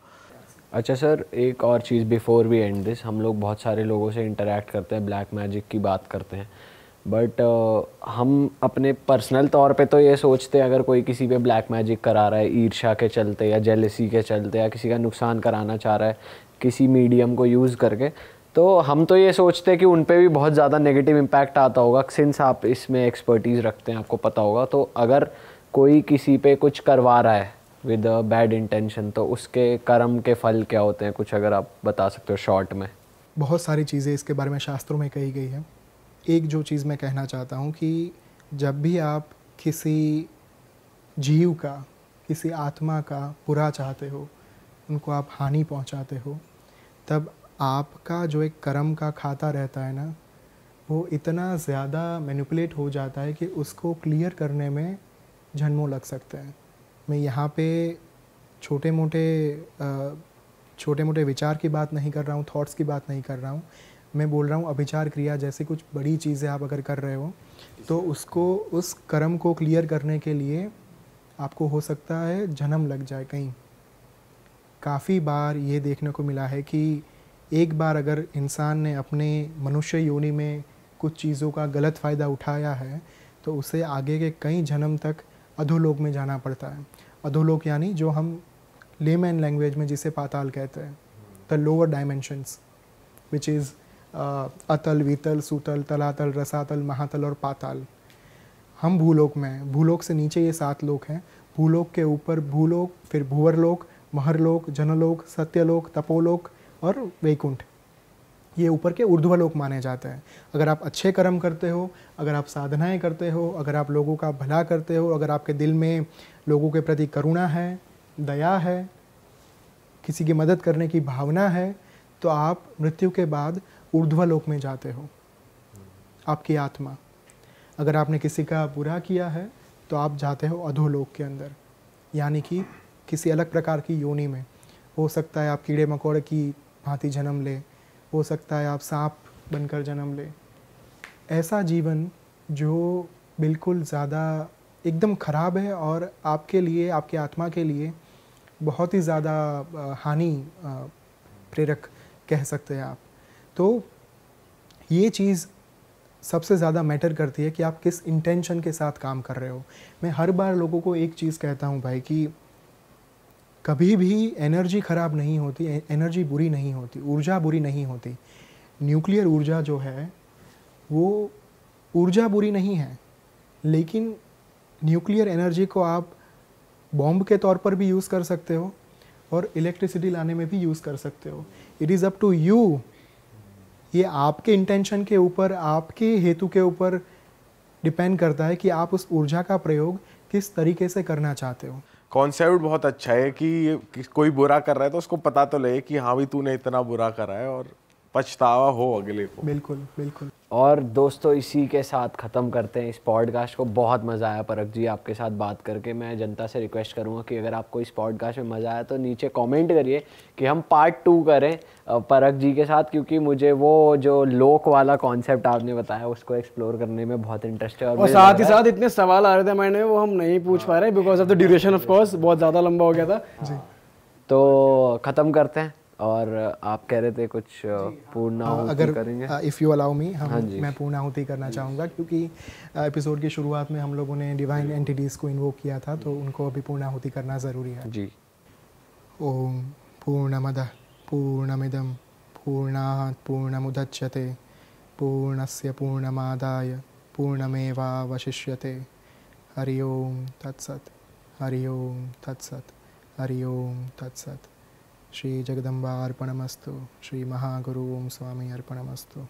अच्छा सर एक और चीज़ बिफोर वी एंड दिस हम लोग बहुत सारे लोगों से इंटरेक्ट करते हैं ब्लैक मैजिक की बात करते हैं बट uh, हम अपने पर्सनल तौर पे तो ये सोचते हैं अगर कोई किसी पे ब्लैक मैजिक करा रहा है ईर्षा के चलते या जेलसी के चलते या किसी का नुकसान कराना चाह रहा है किसी मीडियम को यूज़ करके तो हम तो ये सोचते हैं कि उन पर भी बहुत ज़्यादा नेगेटिव इम्पैक्ट आता होगा सिंस आप इसमें एक्सपर्टीज़ रखते हैं आपको पता होगा तो अगर कोई किसी पे कुछ करवा रहा है विद अ बैड इंटेंशन तो उसके कर्म के फल क्या होते हैं कुछ अगर आप बता सकते हो शॉर्ट में बहुत सारी चीज़ें इसके बारे में शास्त्रों में कही गई हैं एक जो चीज़ मैं कहना चाहता हूँ कि जब भी आप किसी जीव का किसी आत्मा का बुरा चाहते हो उनको आप हानि पहुँचाते हो तब आपका जो एक कर्म का खाता रहता है ना वो इतना ज़्यादा मैनिपुलेट हो जाता है कि उसको क्लियर करने में जन्मों लग सकते हैं मैं यहाँ पे छोटे मोटे छोटे मोटे विचार की बात नहीं कर रहा हूँ थॉट्स की बात नहीं कर रहा हूँ मैं बोल रहा हूँ अभिचार क्रिया जैसे कुछ बड़ी चीज़ें आप अगर कर रहे हो तो उसको उस कर्म को क्लियर करने के लिए आपको हो सकता है जन्म लग जाए कहीं काफ़ी बार ये देखने को मिला है कि एक बार अगर इंसान ने अपने मनुष्य योनि में कुछ चीज़ों का गलत फ़ायदा उठाया है तो उसे आगे के कई जन्म तक अधोलोक में जाना पड़ता है अधोलोक यानी जो हम लेमैन लैंग्वेज में जिसे पाताल कहते हैं the lower dimensions which is Atal Vital सूतल तलातल रसातल महातल और पाताल हम भूलोक में हैं भूलोक से नीचे ये सात लोक हैं भूलोक के ऊपर भूलोक फिर भूवरलोक महरलोक जनलोक सत्यलोक तपोलोक और वैकुंठ ये ऊपर के ऊर्ध्वलोक माने जाते हैं अगर आप अच्छे कर्म करते हो अगर आप साधनाएं करते हो अगर आप लोगों का भला करते हो अगर आपके दिल में लोगों के प्रति करुणा है दया है किसी की मदद करने की भावना है तो आप मृत्यु के बाद ऊर्ध्वलोक में जाते हो आपकी आत्मा अगर आपने किसी का बुरा किया है तो आप जाते हो अधोलोक के अंदर यानी कि किसी अलग प्रकार की योनि में हो सकता है आप कीड़े मकोड़े की हाथी जन्म ले हो सकता है आप सांप बनकर जन्म ले ऐसा जीवन जो बिल्कुल ज़्यादा एकदम ख़राब है और आपके लिए आपके आत्मा के लिए बहुत ही ज़्यादा हानि प्रेरक कह सकते हैं आप तो ये चीज़ सबसे ज़्यादा मैटर करती है कि आप किस इंटेंशन के साथ काम कर रहे हो मैं हर बार लोगों को एक चीज़ कहता हूँ भाई कि कभी भी एनर्जी ख़राब नहीं होती एनर्जी बुरी नहीं होती ऊर्जा बुरी नहीं होती न्यूक्लियर ऊर्जा जो है वो ऊर्जा बुरी नहीं है लेकिन न्यूक्लियर एनर्जी को आप बॉम्ब के तौर पर भी यूज़ कर सकते हो और इलेक्ट्रिसिटी लाने में भी यूज़ कर सकते हो it is up to you ये आपके इंटेंशन के ऊपर आपके हेतु के ऊपर डिपेंड करता है कि आप उस ऊर्जा का प्रयोग किस तरीके से करना चाहते हो कॉन्सेप्ट बहुत अच्छा है कि कोई बुरा कर रहा है तो उसको पता तो लगे कि हाँ भाई तूने इतना बुरा करा है और पछतावा हो अगले को बिल्कुल बिल्कुल और दोस्तों इसी के साथ ख़त्म करते हैं इस पॉडकास्ट को बहुत मज़ा आया परख जी आपके साथ बात करके मैं जनता से रिक्वेस्ट करूँगा कि अगर आपको इस पॉडकास्ट में मज़ा आया तो नीचे कमेंट करिए कि हम पार्ट टू करें परख जी के साथ क्योंकि मुझे वो जो लोक वाला कॉन्सेप्ट आपने बताया उसको एक्सप्लोर करने में बहुत इंटरेस्ट है और, और साथ ही साथ इतने सवाल आ रहे थे माइंड में वो हम नहीं पूछ पा रहे because of the duration of course बहुत ज़्यादा लंबा हो गया था जी तो ख़त्म करते हैं और आप कह रहे थे कुछ हाँ। पूर्ण हाँ, अगर करेंगे इफ़ यू अलाउ मी हम हाँ मैं पूर्ण आहुति करना चाहूँगा क्योंकि एपिसोड की शुरुआत में हम लोगों ने डिवाइन एंटिटीज़ को इन्वोक किया था तो उनको अभी पूर्ण आहुति करना ज़रूरी है जी ओम पूर्णमद पूर्णमिदम पूर्णात् पूर्णमुदच्यते पूर्णस्य पूर्णमादाय पूर्णमेवावशिष्यते हरि ओम तत्सत् हरि ओम तत्सत् हरि ओम तत्सत श्री जगदम्बा अर्पणमस्तु श्री महागुरु ओम स्वामी अर्पणमस्तु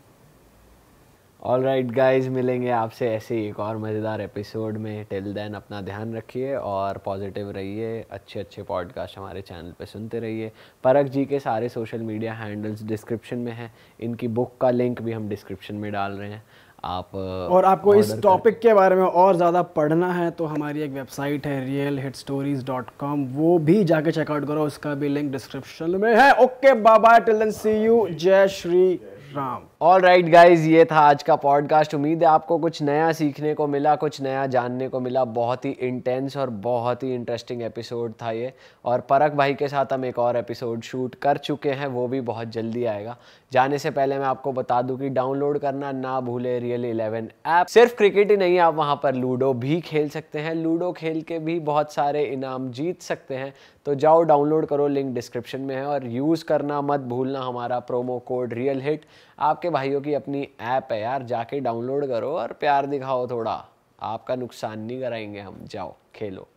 ऑल राइट गाइज मिलेंगे आपसे ऐसे एक और मज़ेदार एपिसोड में टिल देन अपना ध्यान रखिए और पॉजिटिव रहिए अच्छे अच्छे पॉडकास्ट हमारे चैनल पे सुनते रहिए परक जी के सारे सोशल मीडिया हैंडल्स डिस्क्रिप्शन में हैं इनकी बुक का लिंक भी हम डिस्क्रिप्शन में डाल रहे हैं आप और आपको इस टॉपिक के बारे में और ज़्यादा पढ़ना है तो हमारी एक वेबसाइट है real hit stories dot com वो भी जाके चेकआउट करो उसका भी लिंक डिस्क्रिप्शन में है ओके बाबा टिल सी यू जय Shri Ram all right guys ये था आज का पॉडकास्ट उम्मीद है आपको कुछ नया सीखने को मिला कुछ नया जानने को मिला बहुत ही इंटेंस और बहुत ही इंटरेस्टिंग एपिसोड था ये और परख भाई के साथ हम एक और एपिसोड शूट कर चुके हैं वो भी बहुत जल्दी आएगा जाने से पहले मैं आपको बता दूं कि डाउनलोड करना ना भूले रियल इलेवन ऐप सिर्फ क्रिकेट ही नहीं आप वहाँ पर लूडो भी खेल सकते हैं लूडो खेल के भी बहुत सारे इनाम जीत सकते हैं तो जाओ डाउनलोड करो लिंक डिस्क्रिप्शन में है और यूज़ करना मत भूलना हमारा प्रोमो कोड रियल हिट आपके भाइयों की अपनी ऐप है यार जाके डाउनलोड करो और प्यार दिखाओ थोड़ा आपका नुकसान नहीं कराएंगे हम जाओ खेलो